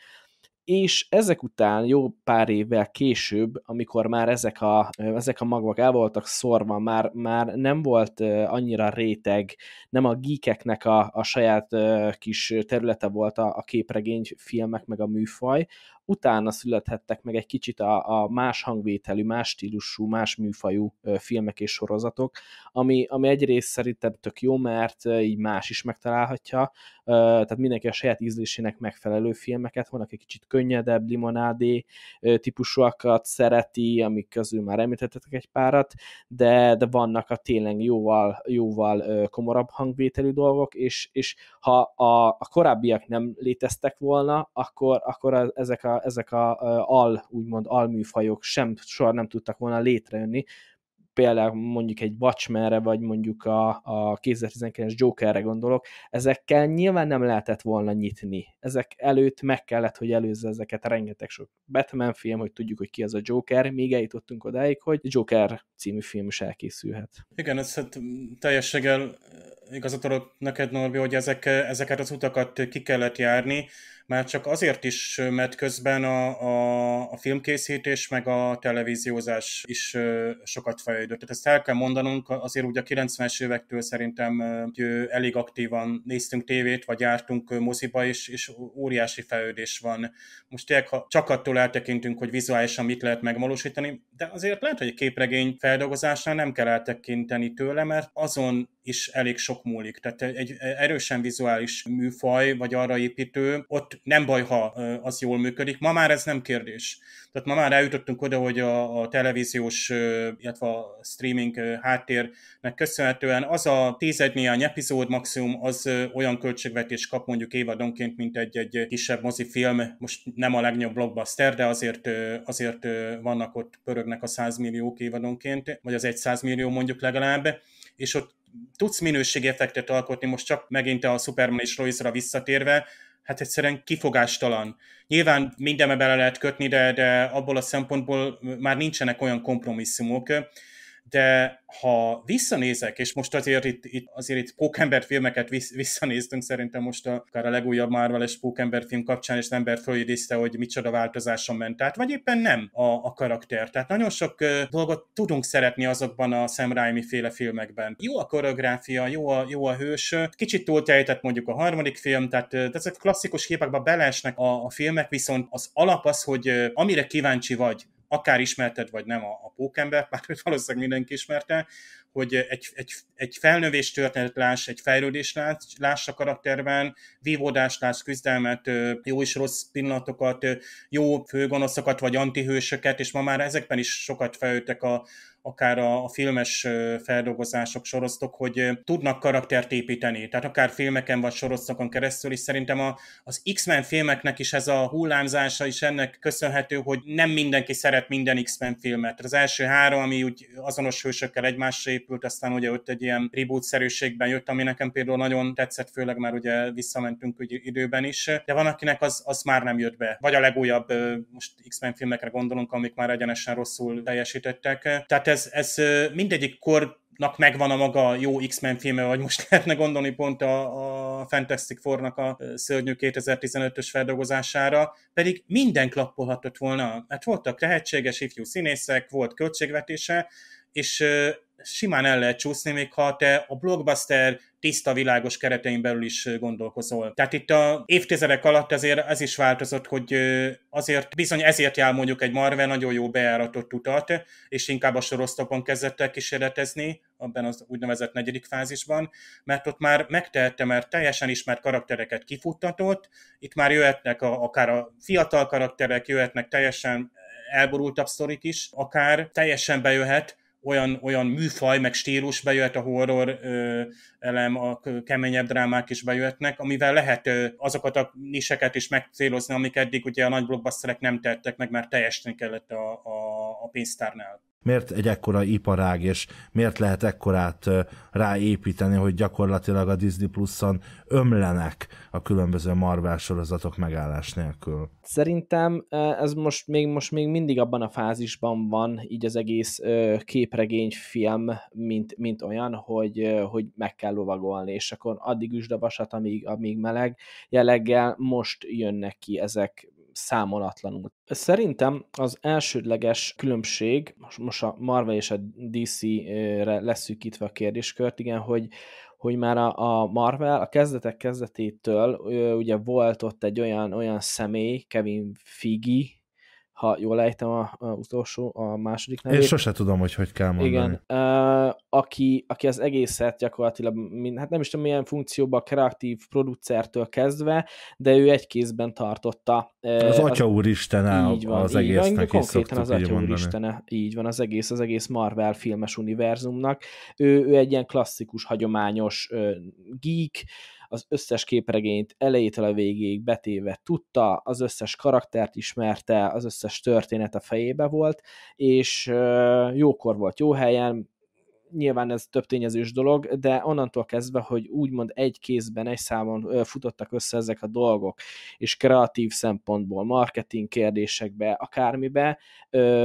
és ezek után jó pár évvel később, amikor már ezek a, ezek a magvak el voltak szorva, már, már nem volt annyira réteg, nem a geekeknek a, a saját kis területe volt a, a képregény filmek, meg a műfaj, utána születhettek meg egy kicsit a, a más hangvételű, más stílusú, más műfajú filmek és sorozatok, ami, ami egyrészt szerintem tök jó, mert így más is megtalálhatja, tehát mindenki a saját ízlésének megfelelő filmeket, van, aki kicsit könnyedebb limonádé típusúakat szereti, amik közül már említettetek egy párat, de, de vannak a tényleg jóval, jóval komorabb hangvételű dolgok, és, és ha a, a korábbiak nem léteztek volna, akkor, akkor a, ezek a, ezek a al, úgymond alműfajok sem soha nem tudtak volna létrejönni, például mondjuk egy Watchmenre, vagy mondjuk a, a 2019-es Jokerre gondolok, ezekkel nyilván nem lehetett volna nyitni. Ezek előtt meg kellett, hogy előzze ezeket rengeteg sok Batman film, hogy tudjuk, hogy ki az a Joker, még eljutottunk odáig, hogy Joker című film is elkészülhet. Igen, ez hát teljességgel igazat adok neked, Norbi, hogy ezek, ezeket az utakat ki kellett járni, már csak azért is, mert közben a, a, a filmkészítés meg a televíziózás is sokat fejlődött. Tehát ezt el kell mondanunk, azért ugye a 90-es évektől szerintem elég aktívan néztünk tévét, vagy jártunk moziba, és, és óriási fejlődés van. Most tényleg, ha csak attól eltekintünk, hogy vizuálisan mit lehet megvalósítani, de azért lehet, hogy a képregény feldolgozásnál nem kell eltekinteni tőle, mert azon is elég sok múlik. Tehát egy erősen vizuális műfaj, vagy arra építő, ott nem baj, ha az jól működik. Ma már ez nem kérdés. Tehát ma már eljutottunk oda, hogy a, a televíziós, illetve a streaming háttérnek köszönhetően az a tízed néhány epizód maximum, az olyan költségvetés kap mondjuk évadonként, mint egy, egy kisebb mozifilm. Most nem a legnagyobb blockbuster, de azért, azért vannak ott, pörögnek a 100 milliók évadonként, vagy az 100 millió mondjuk legalább, és ott tudsz minőségeffektet alkotni, most csak megint a Superman és Lois-ra visszatérve, hát egyszerűen kifogástalan. Nyilván mindenbe bele lehet kötni, de, de abból a szempontból már nincsenek olyan kompromisszumok, de ha visszanézek, és most azért itt, itt, azért itt pókember filmeket visszanéztünk szerintem most a, akár a legújabb marvel és pókember film kapcsán, és az ember fölidézte, hogy micsoda változáson ment át, vagy éppen nem a, a karakter. Tehát nagyon sok uh, dolgot tudunk szeretni azokban a Sam Raimi féle filmekben. Jó a koreográfia, jó a, jó a hős, kicsit túltejtett mondjuk a harmadik film, tehát uh, ezek klasszikus képekbe belesnek a, a filmek, viszont az alap az, hogy uh, amire kíváncsi vagy, akár ismerted vagy nem a, a pókember, bár őt valószínűleg mindenki ismerte, hogy egy, egy, egy felnövés történet láss, egy fejlődés láss, láss a karakterben, vívódást láss, küzdelmet, jó és rossz pillanatokat, jó főgonoszokat vagy antihősöket, és ma már ezekben is sokat fejlődtek a, akár a, a filmes feldolgozások, sorozatok, hogy tudnak karaktert építeni. Tehát akár filmeken vagy sorozatokon keresztül is szerintem a, az X-Men filmeknek is ez a hullámzása is ennek köszönhető, hogy nem mindenki szeret minden X-Men filmet. Az első három, ami úgy azonos hősökkel egymásra épült, aztán ugye ott egy ilyen reboot-szerűségben jött, ami nekem például nagyon tetszett, főleg már ugye visszamentünk ugye időben is, de van, akinek az, az már nem jött be. Vagy a legújabb, most X-Men filmekre gondolunk, amik már egyenesen rosszul teljesítettek. Tehát ez, ez mindegyik kornak megvan a maga jó X-Men filme, vagy most lehetne gondolni pont a, a Fantastic four a szörnyű 2015-ös feldolgozására, pedig minden klappolhatott volna. Hát voltak lehetséges ifjú színészek, volt költségvetése, és simán el lehet csúszni, még ha te a blockbuster tiszta, világos keretein belül is gondolkozol. Tehát itt a évtizedek alatt azért ez is változott, hogy azért bizony ezért jár mondjuk egy Marvel nagyon jó beáratott utat, és inkább a sorosztokon kezdett el kísérletezni, abban az úgynevezett negyedik fázisban, mert ott már megtehette, mert teljesen ismert karaktereket kifuttatott, itt már jöhetnek a, akár a fiatal karakterek, jöhetnek teljesen elborultabb sztorik is, akár teljesen bejöhet olyan, olyan műfaj, meg stílus bejöhet a horror ö, elem, a keményebb drámák is bejöhetnek, amivel lehet ö, azokat a niseket is megcélozni, amik eddig ugye a nagy blockbusterek nem tettek meg, mert teljesen kellett a, a, a pénztárnál. Miért egy ekkora iparág, és miért lehet ekkorát ráépíteni, hogy gyakorlatilag a Disney Plus-on ömlenek a különböző Marvel sorozatok megállás nélkül? Szerintem ez most még, most még mindig abban a fázisban van, így az egész képregény-film mint, mint olyan, hogy, hogy meg kell lovagolni, és akkor addig üsd a vasat, amíg, amíg meleg jelleggel most jönnek ki ezek számolatlanul. Szerintem az elsődleges különbség, most a Marvel és a DC-re leszűkítve a kérdéskört, igen, hogy, hogy már a, Marvel a kezdetek kezdetétől ugye volt ott egy olyan, olyan személy, Kevin Figi ha jól ejtem a, a utolsó, a második nevét. Én sose tudom, hogy hogy kell mondani. Igen, uh, aki, aki az egészet gyakorlatilag, mind, hát nem is tudom milyen funkcióban, kreatív producertől kezdve, de ő egy kézben tartotta. Uh, az Atya Úristen az, így van, az így egésznek van, konkrétan az Atya Úristen, így van, az egész, az egész Marvel filmes univerzumnak. Ő, ő egy ilyen klasszikus, hagyományos uh, geek, az összes képregényt elejétől a végéig betéve tudta, az összes karaktert ismerte, az összes történet a fejébe volt, és jókor volt jó helyen, nyilván ez több tényezős dolog, de onnantól kezdve, hogy úgymond egy kézben, egy számon futottak össze ezek a dolgok, és kreatív szempontból, marketing kérdésekbe, akármibe,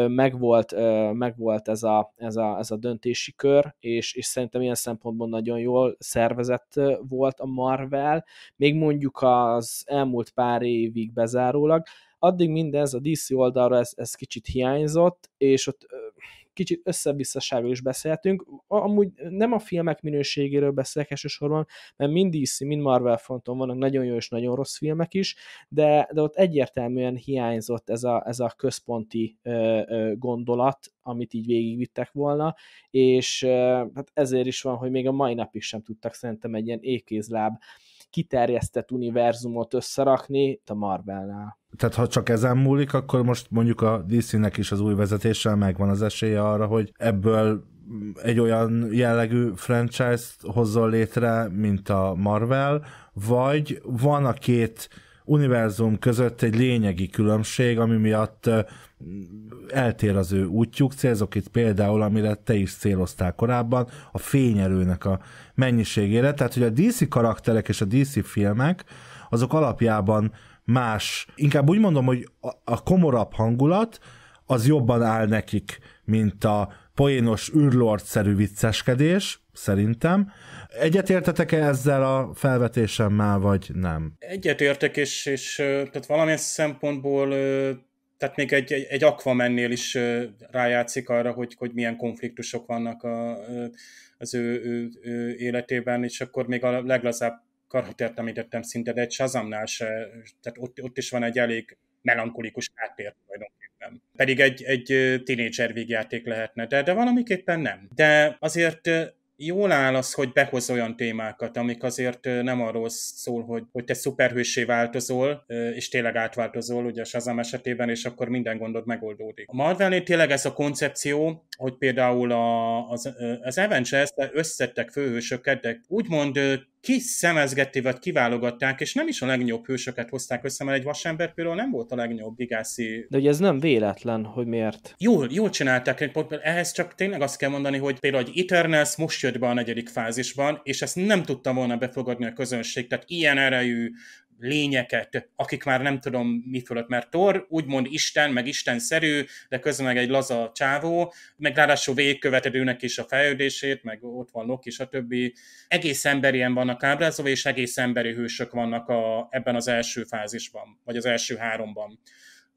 megvolt, megvolt ez, a, ez, a, ez a döntési kör, és, és szerintem ilyen szempontból nagyon jól szervezett volt a Marvel, még mondjuk az elmúlt pár évig bezárólag, addig mindez a DC oldalra ez, ez kicsit hiányzott, és ott kicsit összevisszaságról is beszéltünk. Amúgy nem a filmek minőségéről beszélek elsősorban, mert mind DC, mind Marvel fronton vannak nagyon jó és nagyon rossz filmek is, de, de ott egyértelműen hiányzott ez a, ez a központi ö, ö, gondolat, amit így végigvittek volna, és ö, hát ezért is van, hogy még a mai napig sem tudtak szerintem egy ilyen ékézláb kiterjesztett univerzumot összerakni, a Marvelnál. Tehát ha csak ezen múlik, akkor most mondjuk a DC-nek is az új vezetéssel megvan az esélye arra, hogy ebből egy olyan jellegű franchise-t hozzon létre, mint a Marvel, vagy van a két univerzum között egy lényegi különbség, ami miatt eltér az ő útjuk, célzok itt például, amire te is céloztál korábban, a fényerőnek a mennyiségére, tehát hogy a DC karakterek és a DC filmek, azok alapjában más, inkább úgy mondom, hogy a komorabb hangulat, az jobban áll nekik, mint a poénos űrlordszerű vicceskedés, szerintem. Egyetértetek -e ezzel a felvetésemmel, vagy nem? Egyetértek, és, és tehát valamilyen szempontból tehát még egy, egy, egy akvamennél is rájátszik arra, hogy, hogy milyen konfliktusok vannak a, az ő, ő, ő életében, és akkor még a leglazább karaktert említettem szinte, de egy Shazamnál se, tehát ott, ott is van egy elég melankolikus háttér tulajdonképpen. Pedig egy, egy tínédzser végjáték lehetne, de, de valamiképpen nem. De azért jól áll az, hogy behoz olyan témákat, amik azért nem arról szól, hogy, hogy te szuperhősé változol, és tényleg átváltozol, ugye a Shazam esetében, és akkor minden gondod megoldódik. A Marvelnél tényleg ez a koncepció, hogy például a, az, az avengers összettek főhősöket, de úgymond kiszemezgették, vagy kiválogatták, és nem is a legjobb hősöket hozták össze, mert egy vasember például nem volt a legjobb igászi. De ugye ez nem véletlen, hogy miért? Jól, jól csinálták, ehhez csak tényleg azt kell mondani, hogy például egy Eternals most jött be a negyedik fázisban, és ezt nem tudta volna befogadni a közönség, tehát ilyen erejű lényeket, akik már nem tudom mi fölött, mert Thor úgymond Isten, meg Isten szerű, de közben meg egy laza csávó, meg ráadásul végigkövetedőnek is a fejlődését, meg ott van Loki, stb. Egész emberien vannak ábrázolva, és egész emberi hősök vannak a, ebben az első fázisban, vagy az első háromban.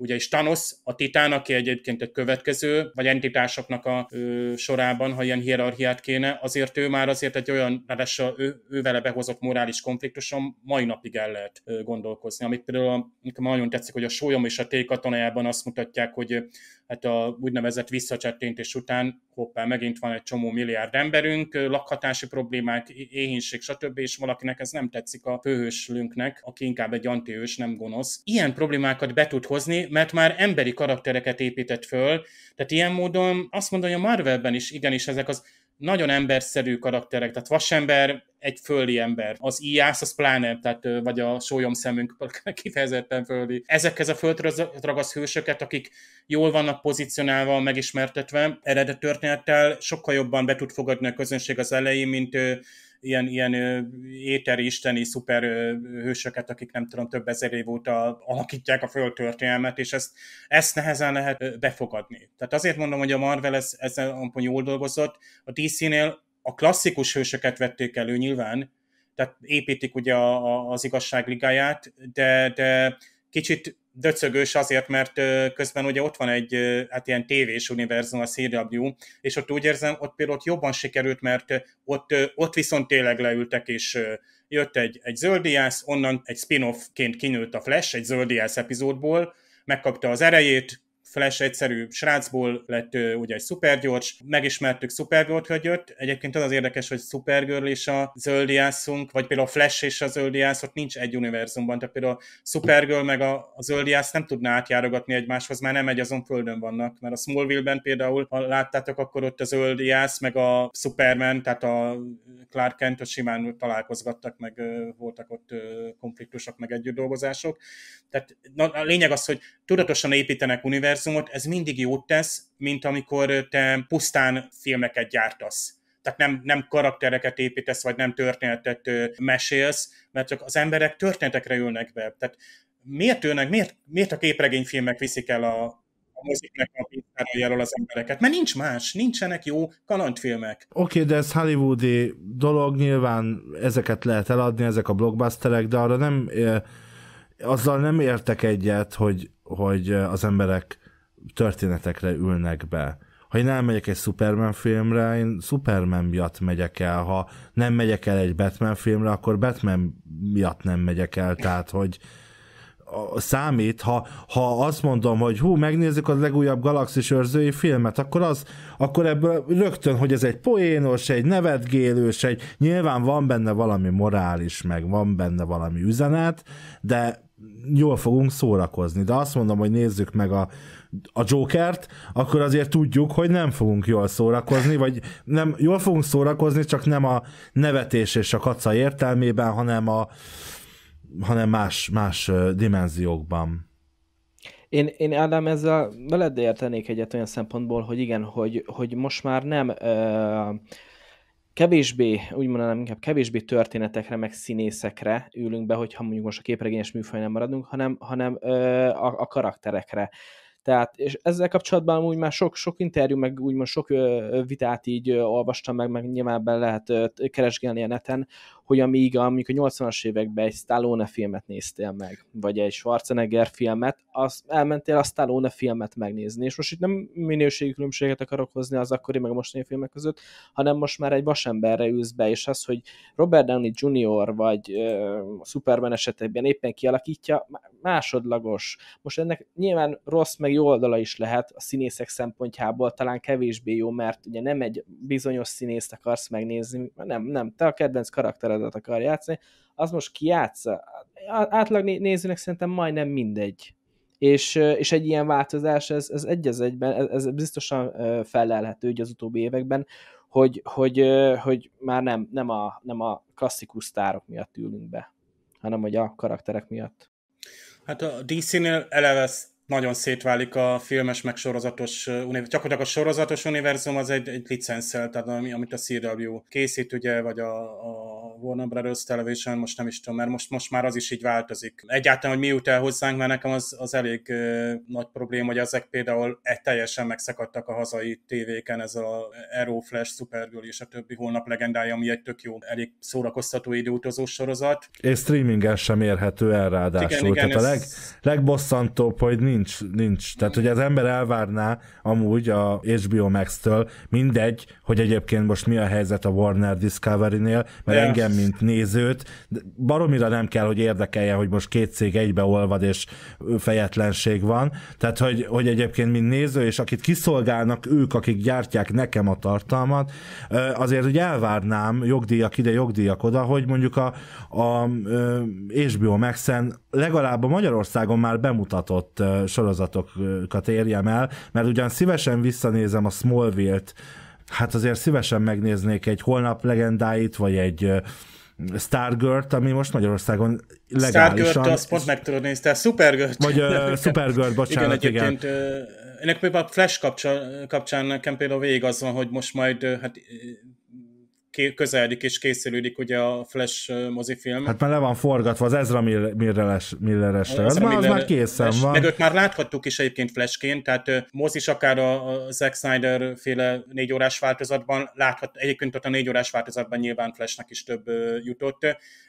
Ugye is Thanos, a titán, aki egyébként egy következő, vagy entitásoknak a ö, sorában, ha ilyen hierarchiát kéne, azért ő már azért egy olyan, ráadásul ő, ő vele behozott morális konfliktuson mai napig el lehet ö, gondolkozni. Amit például a, nagyon tetszik, hogy a sólyom és a té katonájában azt mutatják, hogy hát a úgynevezett visszacsettintés után hoppá, megint van egy csomó milliárd emberünk, lakhatási problémák, éhínség, stb. és valakinek ez nem tetszik a főhőslünknek, aki inkább egy antiős, nem gonosz. Ilyen problémákat be tud hozni, mert már emberi karaktereket épített föl, tehát ilyen módon azt mondom, hogy a Marvelben is igenis ezek az nagyon emberszerű karakterek, tehát vasember egy földi ember. Az íjász az pláne, tehát, vagy a sólyom szemünk kifejezetten földi. Ezekhez a földragasz hősöket, akik jól vannak pozícionálva, megismertetve, eredet történettel sokkal jobban be tud fogadni a közönség az elején, mint ilyen, ilyen éteri, isteni szuper hősöket, akik nem tudom, több ezer év óta alakítják a földtörténelmet, és ezt, ezt nehezen lehet befogadni. Tehát azért mondom, hogy a Marvel ez, ezzel ampon jól dolgozott, a DC-nél a klasszikus hősöket vették elő nyilván, tehát építik ugye a, a, az igazság ligáját, de, de kicsit döcögős azért, mert közben ugye ott van egy hát ilyen tévés univerzum, a CW, és ott úgy érzem, ott például ott jobban sikerült, mert ott, ott viszont tényleg leültek, és jött egy, egy zöldiász, onnan egy spin-offként kinyúlt a Flash, egy zöldiász epizódból, megkapta az erejét, Flash egyszerű srácból lett ő, ugye egy szupergyors, megismertük Supergirl jött. egyébként az az érdekes, hogy Supergirl és a zöldiászunk, vagy például a Flash és a zöldiász ott nincs egy univerzumban, tehát például a Supergirl meg a, a zöldiász nem tudná átjárogatni egymáshoz, már nem egy azon földön vannak, mert a Smallville-ben például, ha láttátok, akkor ott a zöldiász meg a Superman, tehát a Clark Kent, ott simán találkozgattak, meg voltak ott konfliktusok, meg együtt dolgozások. Tehát na, a lényeg az, hogy tudatosan építenek univerzumot, univerzumot, ez mindig jót tesz, mint amikor te pusztán filmeket gyártasz. Tehát nem, nem karaktereket építesz, vagy nem történetet mesélsz, mert csak az emberek történetekre ülnek be. Tehát miért ülnek, miért, miért a képregényfilmek viszik el a a moziknek a jelöl az embereket, mert nincs más, nincsenek jó kalandfilmek. Oké, okay, de ez hollywoodi dolog, nyilván ezeket lehet eladni, ezek a blockbusterek, de arra nem, azzal nem értek egyet, hogy, hogy az emberek történetekre ülnek be. Ha én elmegyek egy Superman filmre, én Superman miatt megyek el. Ha nem megyek el egy Batman filmre, akkor Batman miatt nem megyek el. Tehát, hogy számít, ha, ha azt mondom, hogy hú, megnézzük a legújabb galaxis őrzői filmet, akkor az, akkor ebből rögtön, hogy ez egy poénos, egy nevetgélős, egy nyilván van benne valami morális, meg van benne valami üzenet, de jól fogunk szórakozni, de azt mondom, hogy nézzük meg a, a Jokert, akkor azért tudjuk, hogy nem fogunk jól szórakozni, vagy nem, jól fogunk szórakozni, csak nem a nevetés és a kaca értelmében, hanem a hanem más, más dimenziókban. Én, én Ádám ezzel veled értenék egyet olyan szempontból, hogy igen, hogy, hogy most már nem ö, kevésbé, úgy mondanám, inkább kevésbé történetekre, meg színészekre ülünk be, hogyha mondjuk most a képregényes műfaj nem maradunk, hanem, hanem ö, a, a karakterekre. Tehát, és ezzel kapcsolatban úgy már sok, sok interjú, meg úgymond sok vitát így olvastam meg, meg nyilván lehet keresgélni a neten, hogy amíg a, mondjuk a 80-as években egy Stallone filmet néztél meg, vagy egy Schwarzenegger filmet, az, elmentél a Stallone filmet megnézni, és most itt nem minőségi különbséget akarok hozni az akkori meg a mostani filmek között, hanem most már egy vasemberre ülsz be, és az, hogy Robert Downey Jr. vagy a Superman esetében éppen kialakítja, másodlagos. Most ennek nyilván rossz meg jó oldala is lehet a színészek szempontjából, talán kevésbé jó, mert ugye nem egy bizonyos színészt akarsz megnézni, nem, nem, te a kedvenc karakter színpadot akar játszani, az most kiátsza? Átlag nézőnek szerintem majdnem mindegy. És, és egy ilyen változás, ez, ez egy az egyben, ez, ez biztosan felelhető az utóbbi években, hogy, hogy, hogy már nem, nem, a, nem a klasszikus sztárok miatt ülünk be, hanem hogy a karakterek miatt. Hát a DC-nél eleve nagyon szétválik a filmes, meg sorozatos, hogy a sorozatos univerzum az egy, egy licenszel, tehát ami, amit a CW készít, ugye, vagy a, a Warner Brothers Television, most nem is tudom, mert most, most már az is így változik. Egyáltalán, hogy mi jut el hozzánk, mert nekem az, az elég ö, nagy probléma, hogy ezek például egy teljesen megszakadtak a hazai tévéken, ez a Arrow Flash, Supergirl és a többi holnap legendája, ami egy tök jó, elég szórakoztató időutazó sorozat. És streamingen sem érhető el ráadásul. Igen, igen, Tehát ez... a leg, legbosszantóbb, hogy nincs, nincs. Tehát, hogy az ember elvárná amúgy a HBO Max-től, mindegy, hogy egyébként most mi a helyzet a Warner Discovery-nél, mert yeah. engem engem, mint nézőt. Baromira nem kell, hogy érdekelje, hogy most két cég egybeolvad, és fejetlenség van. Tehát, hogy, hogy egyébként, mint néző, és akit kiszolgálnak ők, akik gyártják nekem a tartalmat, azért hogy elvárnám jogdíjak ide, jogdíjak oda, hogy mondjuk a, a HBO max legalább a Magyarországon már bemutatott sorozatokat érjem el, mert ugyan szívesen visszanézem a Smallville-t, hát azért szívesen megnéznék egy holnap legendáit, vagy egy Stargirl-t, ami most Magyarországon legálisan... Stargirl-t, azt pont meg tudod nézni, tehát Supergirl-t. Vagy uh, Supergirl, bocsánat, igen. igen. Uh, ennek például a Flash kapcsán, kapcsán nekem például végig az van, hogy most majd, hát közeledik és készülődik ugye a Flash mozifilm. Hát már le van forgatva az Ezra Milleres, Milleresre, az, Miller, az már készen van. Meg őt már láthattuk is egyébként Flashként, tehát mozis akár a, Zack Snyder féle négy órás változatban láthat, egyébként ott a négy órás változatban nyilván Flashnek is több jutott,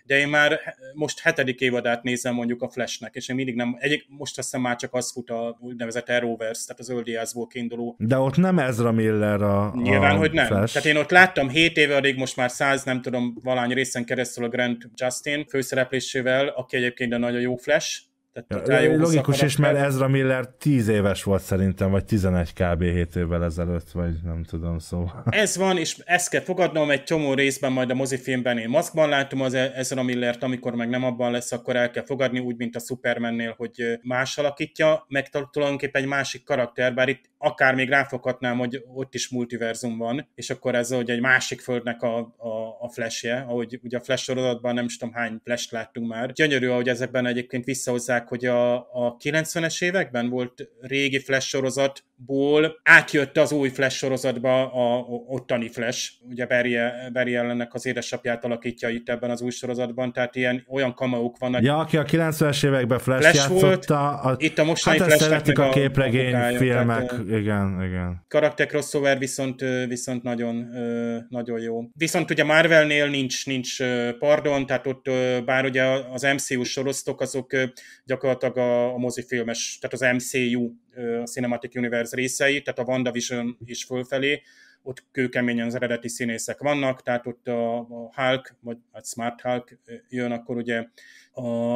de én már most hetedik évadát nézem mondjuk a Flashnek, és én mindig nem, egyik, most azt hiszem már csak az fut a úgynevezett Arrowverse, tehát az Early kiinduló. De ott nem Ezra Miller a, Nyilván, a hogy nem. Flash. Tehát én ott láttam 7 éve, addig most már száz, nem tudom, valány részen keresztül a Grand Justin főszereplésével, aki egyébként a nagyon jó Flash, tehát ja, jó logikus is, mert Ezra Miller 10 éves volt szerintem, vagy 11 kb. 7 évvel ezelőtt, vagy nem tudom, szóval. Ez van, és ezt kell fogadnom, egy csomó részben majd a mozifilmben én maszkban látom az Ezra Millert, amikor meg nem abban lesz, akkor el kell fogadni, úgy, mint a Supermannél, hogy más alakítja, meg tulajdonképpen egy másik karakter, bár itt akár még ráfoghatnám, hogy ott is multiverzum van, és akkor ez hogy egy másik földnek a, a, a flashje, ahogy ugye a flash sorozatban nem is tudom hány flash láttunk már. Gyönyörű, ahogy ezekben egyébként visszahozzák, hogy a, a 90-es években volt régi flash sorozat, ból átjött az új Flash sorozatba a, a ottani Flash, ugye Barry, Barry ellennek az édesapját alakítja itt ebben az új sorozatban, tehát ilyen olyan kameók vannak. Ja, aki a 90-es években Flash, Flash játszotta, a, itt a mostani hát Flash szeretik a, képregény a filmek, tehát, igen, igen. Karakter crossover viszont, viszont nagyon, nagyon jó. Viszont ugye Marvelnél nincs, nincs pardon, tehát ott bár ugye az MCU sorosztok, azok gyakorlatilag a, a mozifilmes, tehát az MCU a Cinematic Universe részei, tehát a WandaVision is fölfelé, ott kőkeményen az eredeti színészek vannak, tehát ott a, Hulk, vagy a Smart Hulk jön, akkor ugye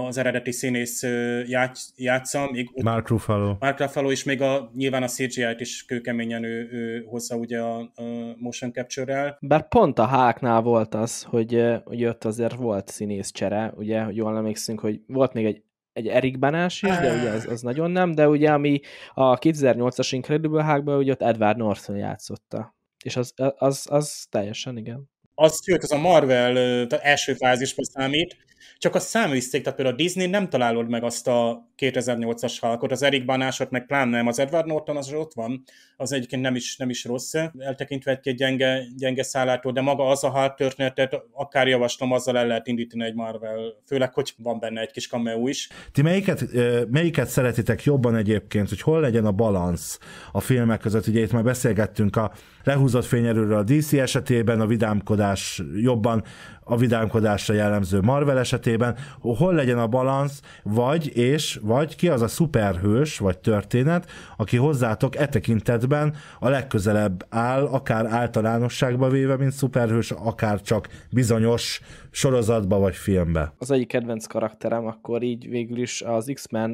az eredeti színész játsz, játsza. Még ott, Mark Ruffalo. Mark Ruffalo, és még a, nyilván a CGI-t is kőkeményen ő, ő hozza ugye a, a motion capture-rel. Bár pont a Hulknál volt az, hogy, hogy ott azért volt színész csere, ugye, hogy jól emlékszünk, hogy volt még egy egy Erik Benás is, de ugye az, az nagyon nem, de ugye ami a 2008-as Incredible hulk ugye ott Edward Norton játszotta. És az, az, az teljesen, igen. Az jó, az a Marvel első fázisba számít, csak a száműzték, tehát például a Disney nem találod meg azt a 2008-as halkot, az Eric Banásot, meg pláne nem, az Edward Norton az ott van, az egyébként nem is, nem is rossz, eltekintve egy-két gyenge, gyenge szállától, de maga az a halk történetet akár javaslom, azzal el lehet indítani egy Marvel, főleg, hogy van benne egy kis cameo is. Ti melyiket, melyiket szeretitek jobban egyébként, hogy hol legyen a balansz a filmek között? Ugye itt már beszélgettünk a lehúzott fényerőről a DC esetében, a vidámkodás jobban a vidámkodásra jellemző Marvel esetében, hol legyen a balansz, vagy és, vagy ki az a szuperhős, vagy történet, aki hozzátok e tekintetben a legközelebb áll, akár általánosságba véve, mint szuperhős, akár csak bizonyos sorozatba vagy filmbe. Az egyik kedvenc karakterem akkor így végül is az X-Men,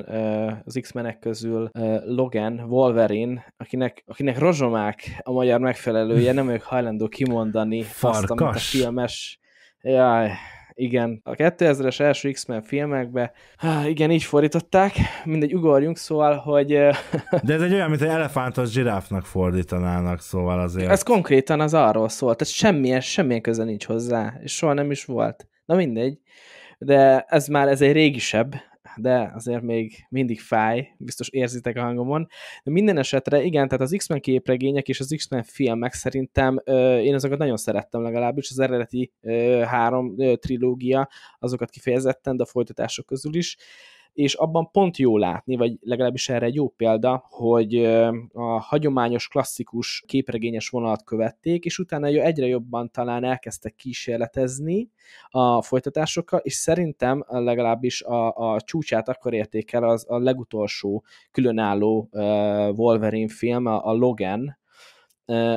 az X-menek közül Logan, Wolverine, akinek, akinek rozsomák a magyar megfelelője, nem ők hajlandó kimondani Farkas. azt, amit a filmes Jaj, igen, a 2000-es első X-Men filmekbe, igen, így fordították, mindegy, ugorjunk, szóval, hogy... De ez egy olyan, mint egy elefántos zsiráfnak fordítanának, szóval azért... Ez konkrétan az arról szólt, tehát semmilyen, semmilyen köze nincs hozzá, és soha nem is volt. Na mindegy, de ez már, ez egy régisebb de azért még mindig fáj, biztos érzitek a hangomon. De minden esetre, igen, tehát az X-Men képregények és az X-Men filmek szerintem ö, én azokat nagyon szerettem legalábbis, az eredeti ö, három ö, trilógia, azokat kifejezetten, de a folytatások közül is és abban pont jó látni, vagy legalábbis erre egy jó példa, hogy a hagyományos, klasszikus képregényes vonalat követték, és utána egyre jobban talán elkezdtek kísérletezni a folytatásokkal, és szerintem legalábbis a, a csúcsát akkor érték el az a legutolsó különálló Wolverine film, a Logan,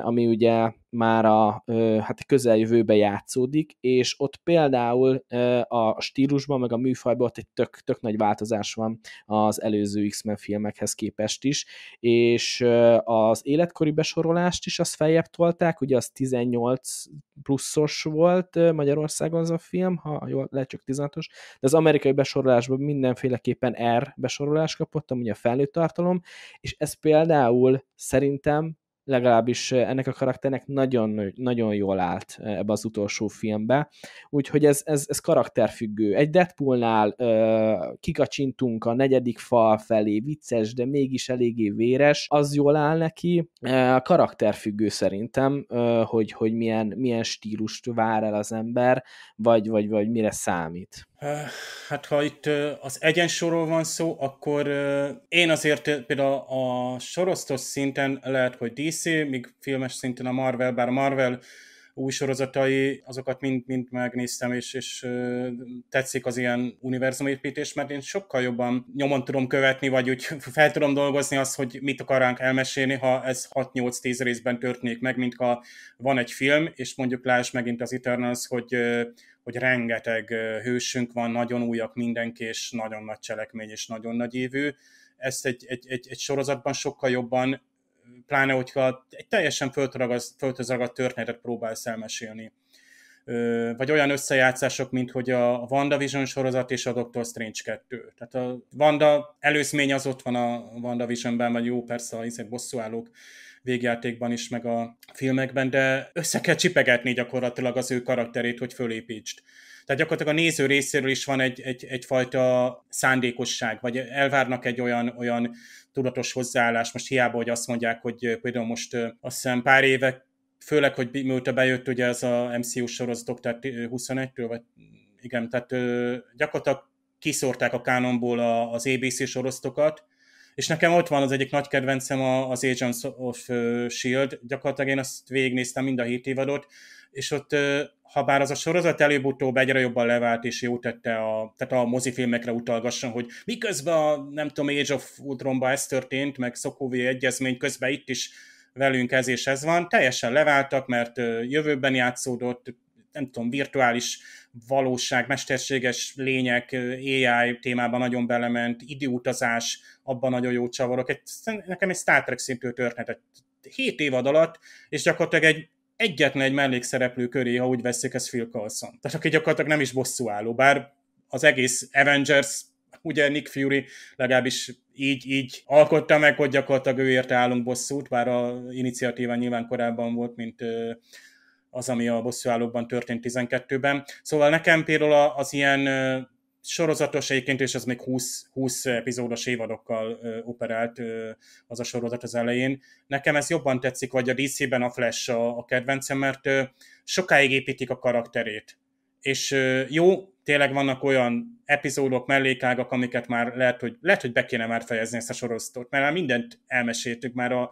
ami ugye már a hát közeljövőbe játszódik, és ott például a stílusban, meg a műfajban ott egy tök, tök nagy változás van az előző X-Men filmekhez képest is, és az életkori besorolást is azt feljebb tolták, ugye az 18 pluszos volt Magyarországon az a film, ha jól lehet csak 16-os, de az amerikai besorolásban mindenféleképpen R besorolás kapott, ugye a felnőtt tartalom, és ez például szerintem legalábbis eh, ennek a karakternek nagyon, nagyon jól állt eh, ebbe az utolsó filmbe, úgyhogy ez, ez, ez karakterfüggő. Egy Deadpoolnál uh, kikacsintunk a negyedik fal felé, vicces, de mégis eléggé véres, az jól áll neki, uh, karakterfüggő szerintem, uh, hogy, hogy milyen, milyen stílust vár el az ember, vagy, vagy, vagy mire számít. Hát ha itt az egyensorról van szó, akkor én azért például a sorosztos szinten lehet, hogy DC, míg filmes szinten a Marvel, bár a Marvel új sorozatai, azokat mind, mind megnéztem, és, és tetszik az ilyen univerzumépítés, mert én sokkal jobban nyomon tudom követni, vagy úgy fel tudom dolgozni azt, hogy mit akaránk elmesélni, ha ez 6-8-10 részben történik meg, mint ha van egy film, és mondjuk láss megint az Eternals, hogy hogy rengeteg hősünk van, nagyon újak mindenki, és nagyon nagy cselekmény, és nagyon nagy évű. Ezt egy, egy, egy, egy sorozatban sokkal jobban, pláne hogyha egy teljesen földhöz ragadt történetet próbálsz elmesélni. Vagy olyan összejátszások, mint hogy a WandaVision sorozat és a Doctor Strange 2. Tehát a Wanda előzmény az ott van a WandaVisionben, vagy jó persze a bosszúállók végjátékban is, meg a filmekben, de össze kell csipegetni gyakorlatilag az ő karakterét, hogy fölépítsd. Tehát gyakorlatilag a néző részéről is van egy, egy, egyfajta szándékosság, vagy elvárnak egy olyan, olyan tudatos hozzáállás, most hiába, hogy azt mondják, hogy eh, például most eh, azt hiszem pár évek, főleg, hogy mióta bejött ugye ez a MCU sorozatok, tehát 21-től, vagy igen, tehát eh, gyakorlatilag kiszórták a kánonból az ABC sorozatokat, és nekem ott van az egyik nagy kedvencem az Agents of S.H.I.E.L.D. Gyakorlatilag én azt végignéztem mind a hét évadot, és ott ha bár az a sorozat előbb-utóbb egyre jobban levált, és jó tette a, tehát a mozifilmekre utalgasson, hogy miközben a, nem tudom, Age of Ultronba ez történt, meg Szokóvi egyezmény közben itt is velünk ez és ez van, teljesen leváltak, mert jövőben játszódott, nem tudom, virtuális valóság, mesterséges lények, AI témában nagyon belement, időutazás, abban nagyon jó csavarok. Egy, nekem egy Star Trek szintű egy 7 évad alatt, és gyakorlatilag egy egyetlen egy mellékszereplő köré, ha úgy veszik, ez Phil Coulson. Tehát aki gyakorlatilag nem is bosszú álló, bár az egész Avengers, ugye Nick Fury legalábbis így, így alkotta meg, hogy gyakorlatilag ő érte állunk bosszút, bár a iniciatíva nyilván korábban volt, mint az, ami a bosszúállókban történt 12-ben. Szóval nekem például az ilyen sorozatos egyébként, és ez még 20, 20 epizódos évadokkal operált az a sorozat az elején. Nekem ez jobban tetszik, vagy a DC-ben a Flash a, a kedvencem, mert sokáig építik a karakterét. És jó, tényleg vannak olyan epizódok, mellékágak, amiket már lehet, hogy, lehet, hogy be kéne már fejezni ezt a sorozatot, mert már mindent elmeséltük, már a,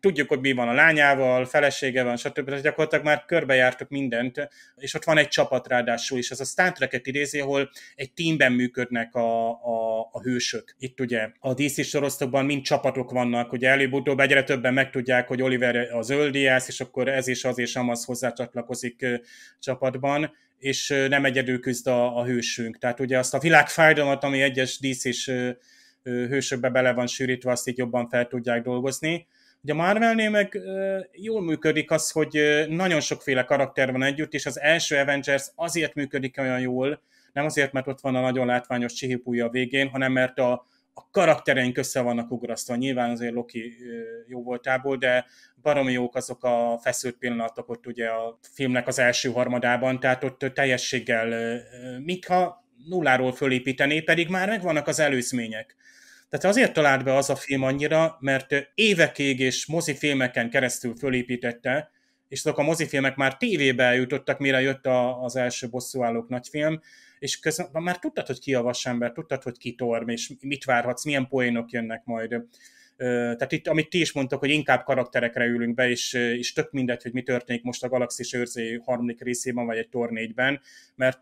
tudjuk, hogy mi van a lányával, felesége van, stb. Tehát gyakorlatilag már körbejártuk mindent, és ott van egy csapat ráadásul is. Ez a Star trek idézi, ahol egy teamben működnek a, a, a hősök. Itt ugye a DC sorosztokban mind csapatok vannak, ugye előbb-utóbb egyre többen megtudják, hogy Oliver az öldiász, és akkor ez és az és amaz hozzácsatlakozik csapatban és nem egyedül küzd a, a hősünk. Tehát ugye azt a világfájdalmat, ami egyes dísz és hősökbe bele van sűrítve, azt így jobban fel tudják dolgozni. Ugye a Marvelnél meg jól működik az, hogy nagyon sokféle karakter van együtt, és az első Avengers azért működik olyan jól, nem azért, mert ott van a nagyon látványos csihipúja a végén, hanem mert a, a karaktereink össze vannak ugrasztva. Nyilván azért Loki jó voltából, de baromi jók azok a feszült pillanatok ott ugye a filmnek az első harmadában, tehát ott teljességgel, mintha nulláról fölépítené, pedig már megvannak az előzmények. Tehát azért talált be az a film annyira, mert évekig és mozifilmeken keresztül fölépítette, és azok a mozifilmek már tévébe jutottak, mire jött a, az első bosszúállók nagyfilm, és közben már tudtad, hogy ki a vasember, tudtad, hogy ki torm, és mit várhatsz, milyen poénok jönnek majd. Tehát itt, amit ti is mondtok, hogy inkább karakterekre ülünk be, és, és tök mindegy, hogy mi történik most a Galaxis őrzé harmadik részében, vagy egy tornégyben, mert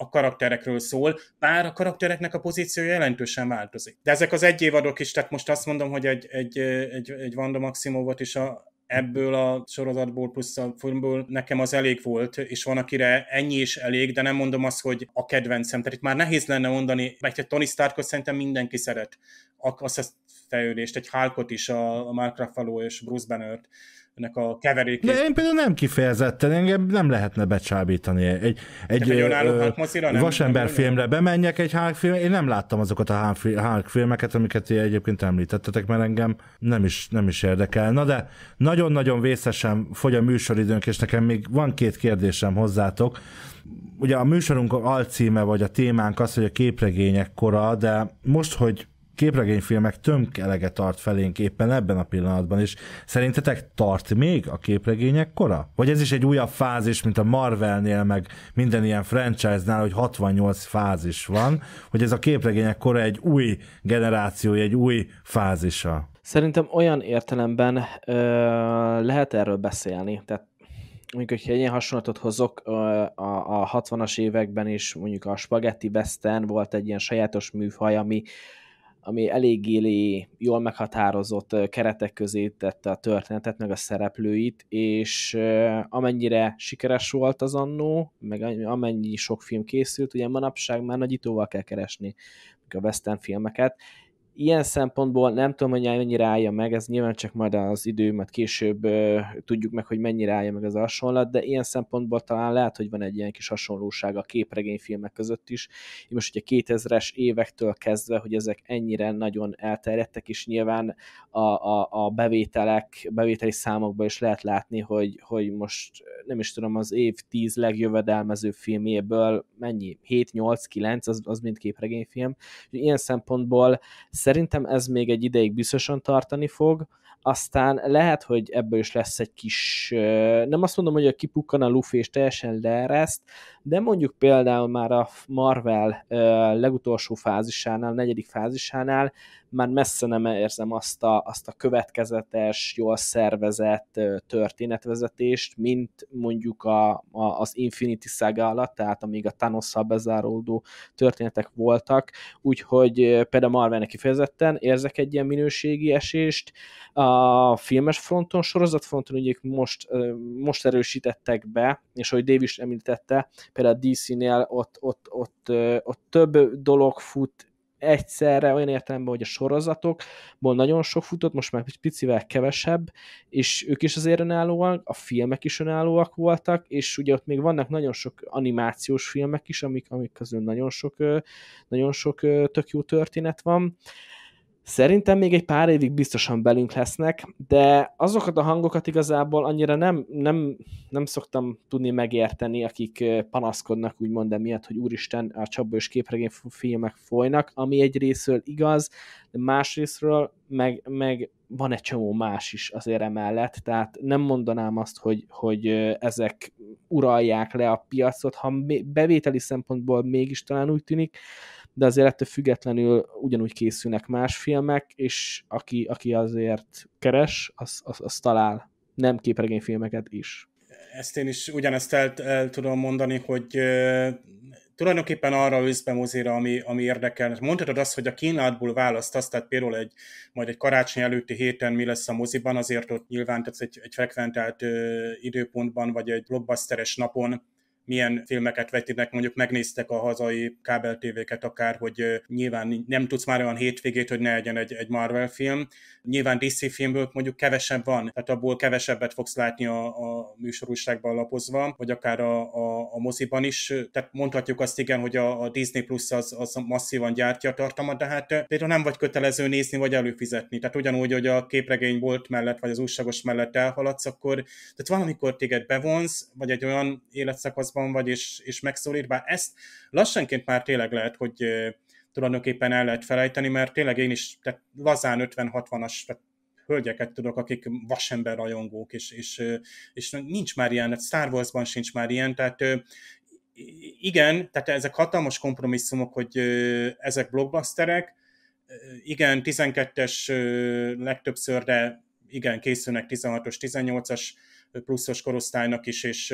a karakterekről szól, bár a karaktereknek a pozíciója jelentősen változik. De ezek az egyévadok is, tehát most azt mondom, hogy egy, egy, egy, egy Vanda Maximovot is a, ebből a sorozatból plusz a filmből nekem az elég volt, és van, akire ennyi is elég, de nem mondom azt, hogy a kedvencem. Tehát itt már nehéz lenne mondani, mert egy Tony Starkot szerintem mindenki szeret. Azt a fejlődést, egy Hulkot is, a Mark Ruffalo és Bruce Bannert ennek a keverékét. De én például nem kifejezetten, engem nem lehetne becsábítani. Egy, egy, egy önálló nem vasember nem filmre bemenjek, egy Hulk film, én nem láttam azokat a Hulk filmeket, amiket ti egyébként említettetek, mert engem nem is, nem is érdekel. Na de nagyon-nagyon vészesen fogy a műsoridőnk, és nekem még van két kérdésem hozzátok. Ugye a műsorunk alcíme, vagy a témánk az, hogy a képregények kora, de most, hogy képregényfilmek tömkelege tart felénk éppen ebben a pillanatban, és szerintetek tart még a képregények kora? Vagy ez is egy újabb fázis, mint a Marvelnél, meg minden ilyen franchise-nál, hogy 68 fázis van, hogy ez a képregények kora egy új generációja, egy új fázisa? Szerintem olyan értelemben ö, lehet erről beszélni, tehát mondjuk, hogyha egy ilyen hasonlatot hozok, a, a 60-as években is mondjuk a Spaghetti western volt egy ilyen sajátos műfaj, ami ami eléggé jól meghatározott keretek közé tette a történetet, meg a szereplőit, és amennyire sikeres volt az annó, meg amennyi sok film készült, ugye manapság már nagyítóval kell keresni a western filmeket, ilyen szempontból nem tudom, hogy mennyire állja meg, ez nyilván csak majd az idő, mert később ö, tudjuk meg, hogy mennyire állja meg ez a hasonlat, de ilyen szempontból talán lehet, hogy van egy ilyen kis hasonlóság a képregényfilmek között is. Én most ugye 2000-es évektől kezdve, hogy ezek ennyire nagyon elterjedtek, és nyilván a, a, a bevételek, bevételi számokban is lehet látni, hogy, hogy most nem is tudom, az év 10 legjövedelmező filméből mennyi? 7, 8, 9, az, az mind képregényfilm. Ilyen szempontból Szerintem ez még egy ideig biztosan tartani fog, aztán lehet, hogy ebből is lesz egy kis, nem azt mondom, hogy a kipukkan a lufi és teljesen leereszt, de mondjuk például már a Marvel legutolsó fázisánál, negyedik fázisánál már messze nem érzem azt a, azt a következetes, jól szervezett történetvezetést, mint mondjuk a, a, az Infinity Saga alatt, tehát amíg a thanos bezáródó történetek voltak, úgyhogy például Marvelnek kifejezetten érzek egy ilyen minőségi esést. A filmes fronton, sorozatfronton ugye most, most erősítettek be, és ahogy Dave is említette, például a DC-nél ott, ott, ott, ott, ott több dolog fut egyszerre olyan értelemben, hogy a sorozatokból nagyon sok futott, most már egy picivel kevesebb, és ők is azért önállóak, a filmek is önállóak voltak, és ugye ott még vannak nagyon sok animációs filmek is, amik, amik közül nagyon sok, nagyon sok tök jó történet van, Szerintem még egy pár évig biztosan belünk lesznek, de azokat a hangokat igazából annyira nem, nem, nem szoktam tudni megérteni, akik panaszkodnak úgymond emiatt, hogy úristen, a csapba és képregény filmek folynak, ami egy részről igaz, de másrésztről meg, meg van egy csomó más is azért emellett, tehát nem mondanám azt, hogy, hogy ezek uralják le a piacot, ha bevételi szempontból mégis talán úgy tűnik, de azért ettől függetlenül ugyanúgy készülnek más filmek, és aki, aki azért keres, az, az, az talál nem képregényfilmeket is. Ezt én is ugyanezt el, el tudom mondani, hogy e, tulajdonképpen arra ősz be mozira, ami, ami érdekel. Mondhatod azt, hogy a kínálatból választasz, tehát például egy, majd egy karácsony előtti héten mi lesz a moziban, azért ott nyilván tehát egy, egy frekventált e, időpontban, vagy egy blockbusteres napon milyen filmeket vetítenek, mondjuk megnéztek a hazai kábeltévéket akár, hogy nyilván nem tudsz már olyan hétvégét, hogy ne legyen egy, egy Marvel film. Nyilván DC filmből mondjuk kevesebb van, tehát abból kevesebbet fogsz látni a, a műsorúságban lapozva, vagy akár a, a, a moziban is. Tehát mondhatjuk azt igen, hogy a, a Disney Plus az, az masszívan gyártja a tartalmat, de hát például nem vagy kötelező nézni, vagy előfizetni. Tehát ugyanúgy, hogy a képregény volt mellett, vagy az újságos mellett elhaladsz, akkor tehát valamikor téged bevonz, vagy egy olyan életszakaszban piacon vagy, és, és megszólít, bár ezt lassanként már tényleg lehet, hogy tulajdonképpen el lehet felejteni, mert tényleg én is tehát lazán 50-60-as, tehát hölgyeket tudok, akik vasember rajongók, és, és, és nincs már ilyen, Star Wars-ban sincs már ilyen, tehát igen, tehát ezek hatalmas kompromisszumok, hogy ezek blockbusterek, igen, 12-es legtöbbször, de igen, készülnek 16-os, 18-as pluszos korosztálynak is, és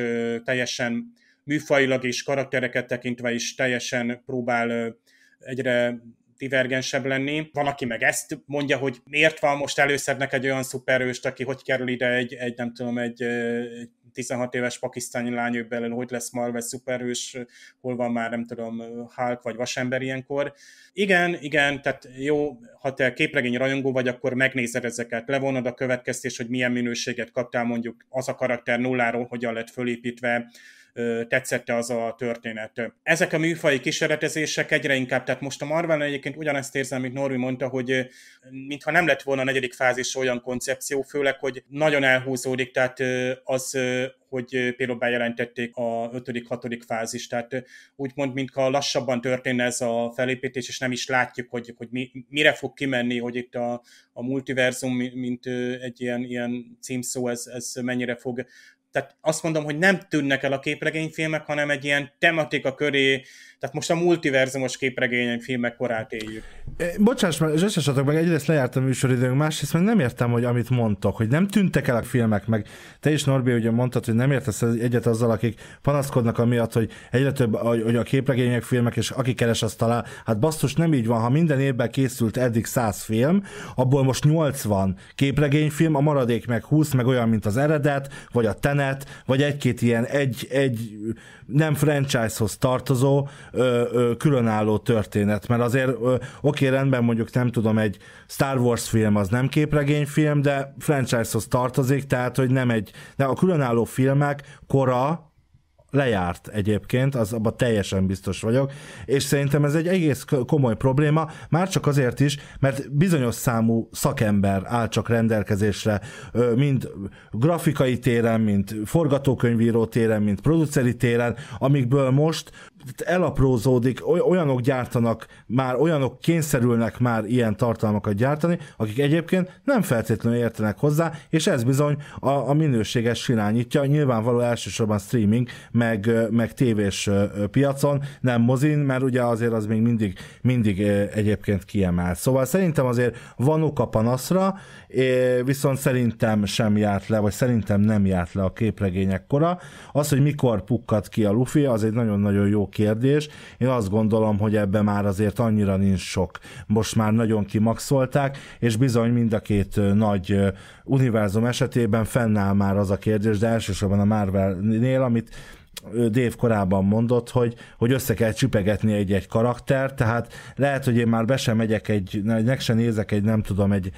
teljesen műfajilag és karaktereket tekintve is teljesen próbál egyre divergensebb lenni. Van, aki meg ezt mondja, hogy miért van most előszednek egy olyan szuperőst, aki hogy kerül ide egy, egy nem tudom, egy, egy 16 éves pakisztáni lány, belül hogy lesz Marvel szuperős, hol van már, nem tudom, Hulk vagy vasember ilyenkor. Igen, igen, tehát jó, ha te képregény rajongó vagy, akkor megnézed ezeket, levonod a következtés, hogy milyen minőséget kaptál mondjuk az a karakter nulláról, hogyan lett fölépítve, tetszette az a történet. Ezek a műfai kísérletezések egyre inkább, tehát most a Marvel egyébként ugyanezt érzem, mint Norvi mondta, hogy mintha nem lett volna a negyedik fázis olyan koncepció, főleg, hogy nagyon elhúzódik, tehát az hogy például bejelentették a 5.-6. fázis, tehát úgymond, mintha lassabban történne ez a felépítés, és nem is látjuk, hogy, hogy mi, mire fog kimenni, hogy itt a, a multiverzum, mint egy ilyen, ilyen címszó, ez, ez mennyire fog tehát azt mondom, hogy nem tűnnek el a képregényfilmek, hanem egy ilyen tematika köré, tehát most a multiverzumos képregényfilmek korát éljük. Bocsáss meg, zsessesatok meg, egyrészt lejárt a műsoridőnk, másrészt meg nem értem, hogy amit mondtok, hogy nem tűntek el a filmek, meg te is Norbi ugye mondtad, hogy nem értesz egyet azzal, akik panaszkodnak amiatt, hogy egyre több hogy a képregények, filmek, és aki keres, azt talál. Hát basszus, nem így van, ha minden évben készült eddig 100 film, abból most 80 képregényfilm, a maradék meg 20, meg olyan, mint az eredet, vagy a tenet, vagy egy-két ilyen egy, egy nem franchise-hoz tartozó ö, ö, különálló történet, mert azért ö, oké, rendben mondjuk nem tudom, egy Star Wars film az nem képregényfilm, de franchise-hoz tartozik, tehát hogy nem egy, de a különálló filmek kora, lejárt egyébként, az abban teljesen biztos vagyok, és szerintem ez egy egész komoly probléma, már csak azért is, mert bizonyos számú szakember áll csak rendelkezésre, mind grafikai téren, mint forgatókönyvíró téren, mint produceri téren, amikből most elaprózódik, olyanok gyártanak már, olyanok kényszerülnek már ilyen tartalmakat gyártani, akik egyébként nem feltétlenül értenek hozzá, és ez bizony a, a minőséges silányítja, nyilvánvaló elsősorban streaming, meg, meg tévés piacon, nem mozin, mert ugye azért az még mindig, mindig egyébként kiemelt. Szóval szerintem azért van oka panaszra, É, viszont szerintem sem járt le, vagy szerintem nem járt le a képregények kora. Az, hogy mikor pukkadt ki a Luffy, az egy nagyon-nagyon jó kérdés. Én azt gondolom, hogy ebbe már azért annyira nincs sok. Most már nagyon kimaxolták, és bizony mind a két nagy univerzum esetében fennáll már az a kérdés, de elsősorban a Marvel-nél, amit Dév korábban mondott, hogy, hogy össze kell csipegetni egy-egy karakter, tehát lehet, hogy én már be sem megyek egy, meg se nézek egy, nem tudom, egy,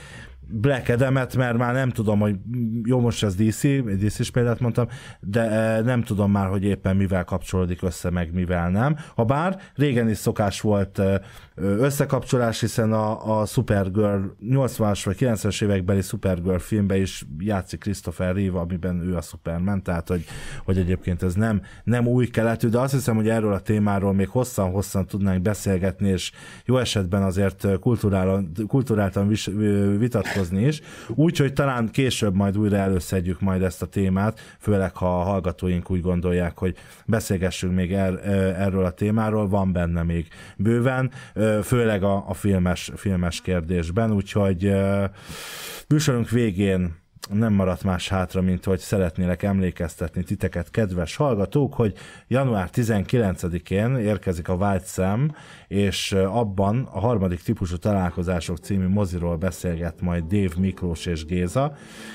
Black Adam-et, mert már nem tudom, hogy jó, most ez DC, egy dc is példát mondtam, de e, nem tudom már, hogy éppen mivel kapcsolódik össze, meg mivel nem. Ha bár régen is szokás volt e, összekapcsolás, hiszen a, a Supergirl 80-as vagy 90-es évekbeli Supergirl filmbe is játszik Christopher Reeve, amiben ő a Superman, tehát hogy, hogy egyébként ez nem, nem új keletű, de azt hiszem, hogy erről a témáról még hosszan-hosszan tudnánk beszélgetni, és jó esetben azért e, kulturáltan vitatkozni foglalkozni is. Úgyhogy talán később majd újra előszedjük majd ezt a témát, főleg ha a hallgatóink úgy gondolják, hogy beszélgessünk még er, erről a témáról, van benne még bőven, főleg a, a filmes, filmes kérdésben, úgyhogy műsorunk végén nem maradt más hátra, mint hogy szeretnélek emlékeztetni titeket, kedves hallgatók, hogy január 19-én érkezik a Vált Szem, és abban a harmadik típusú találkozások című moziról beszélget majd Dév Miklós és Géza,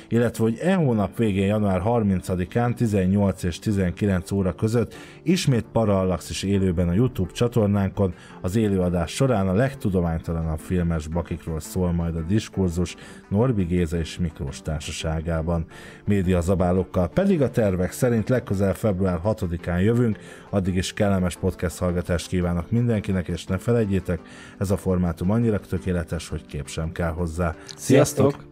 illetve hogy e hónap végén, január 30-án 18 és 19 óra között ismét Parallax is élőben a YouTube csatornánkon az élőadás során a legtudománytalanabb filmes bakikról szól majd a diskurzus Norbi Géza és Miklós társaság társaságában médiazabálókkal. Pedig a tervek szerint legközelebb február 6-án jövünk, addig is kellemes podcast hallgatást kívánok mindenkinek, és ne felejtjétek, ez a formátum annyira tökéletes, hogy kép sem kell hozzá. Sziasztok! Sziasztok!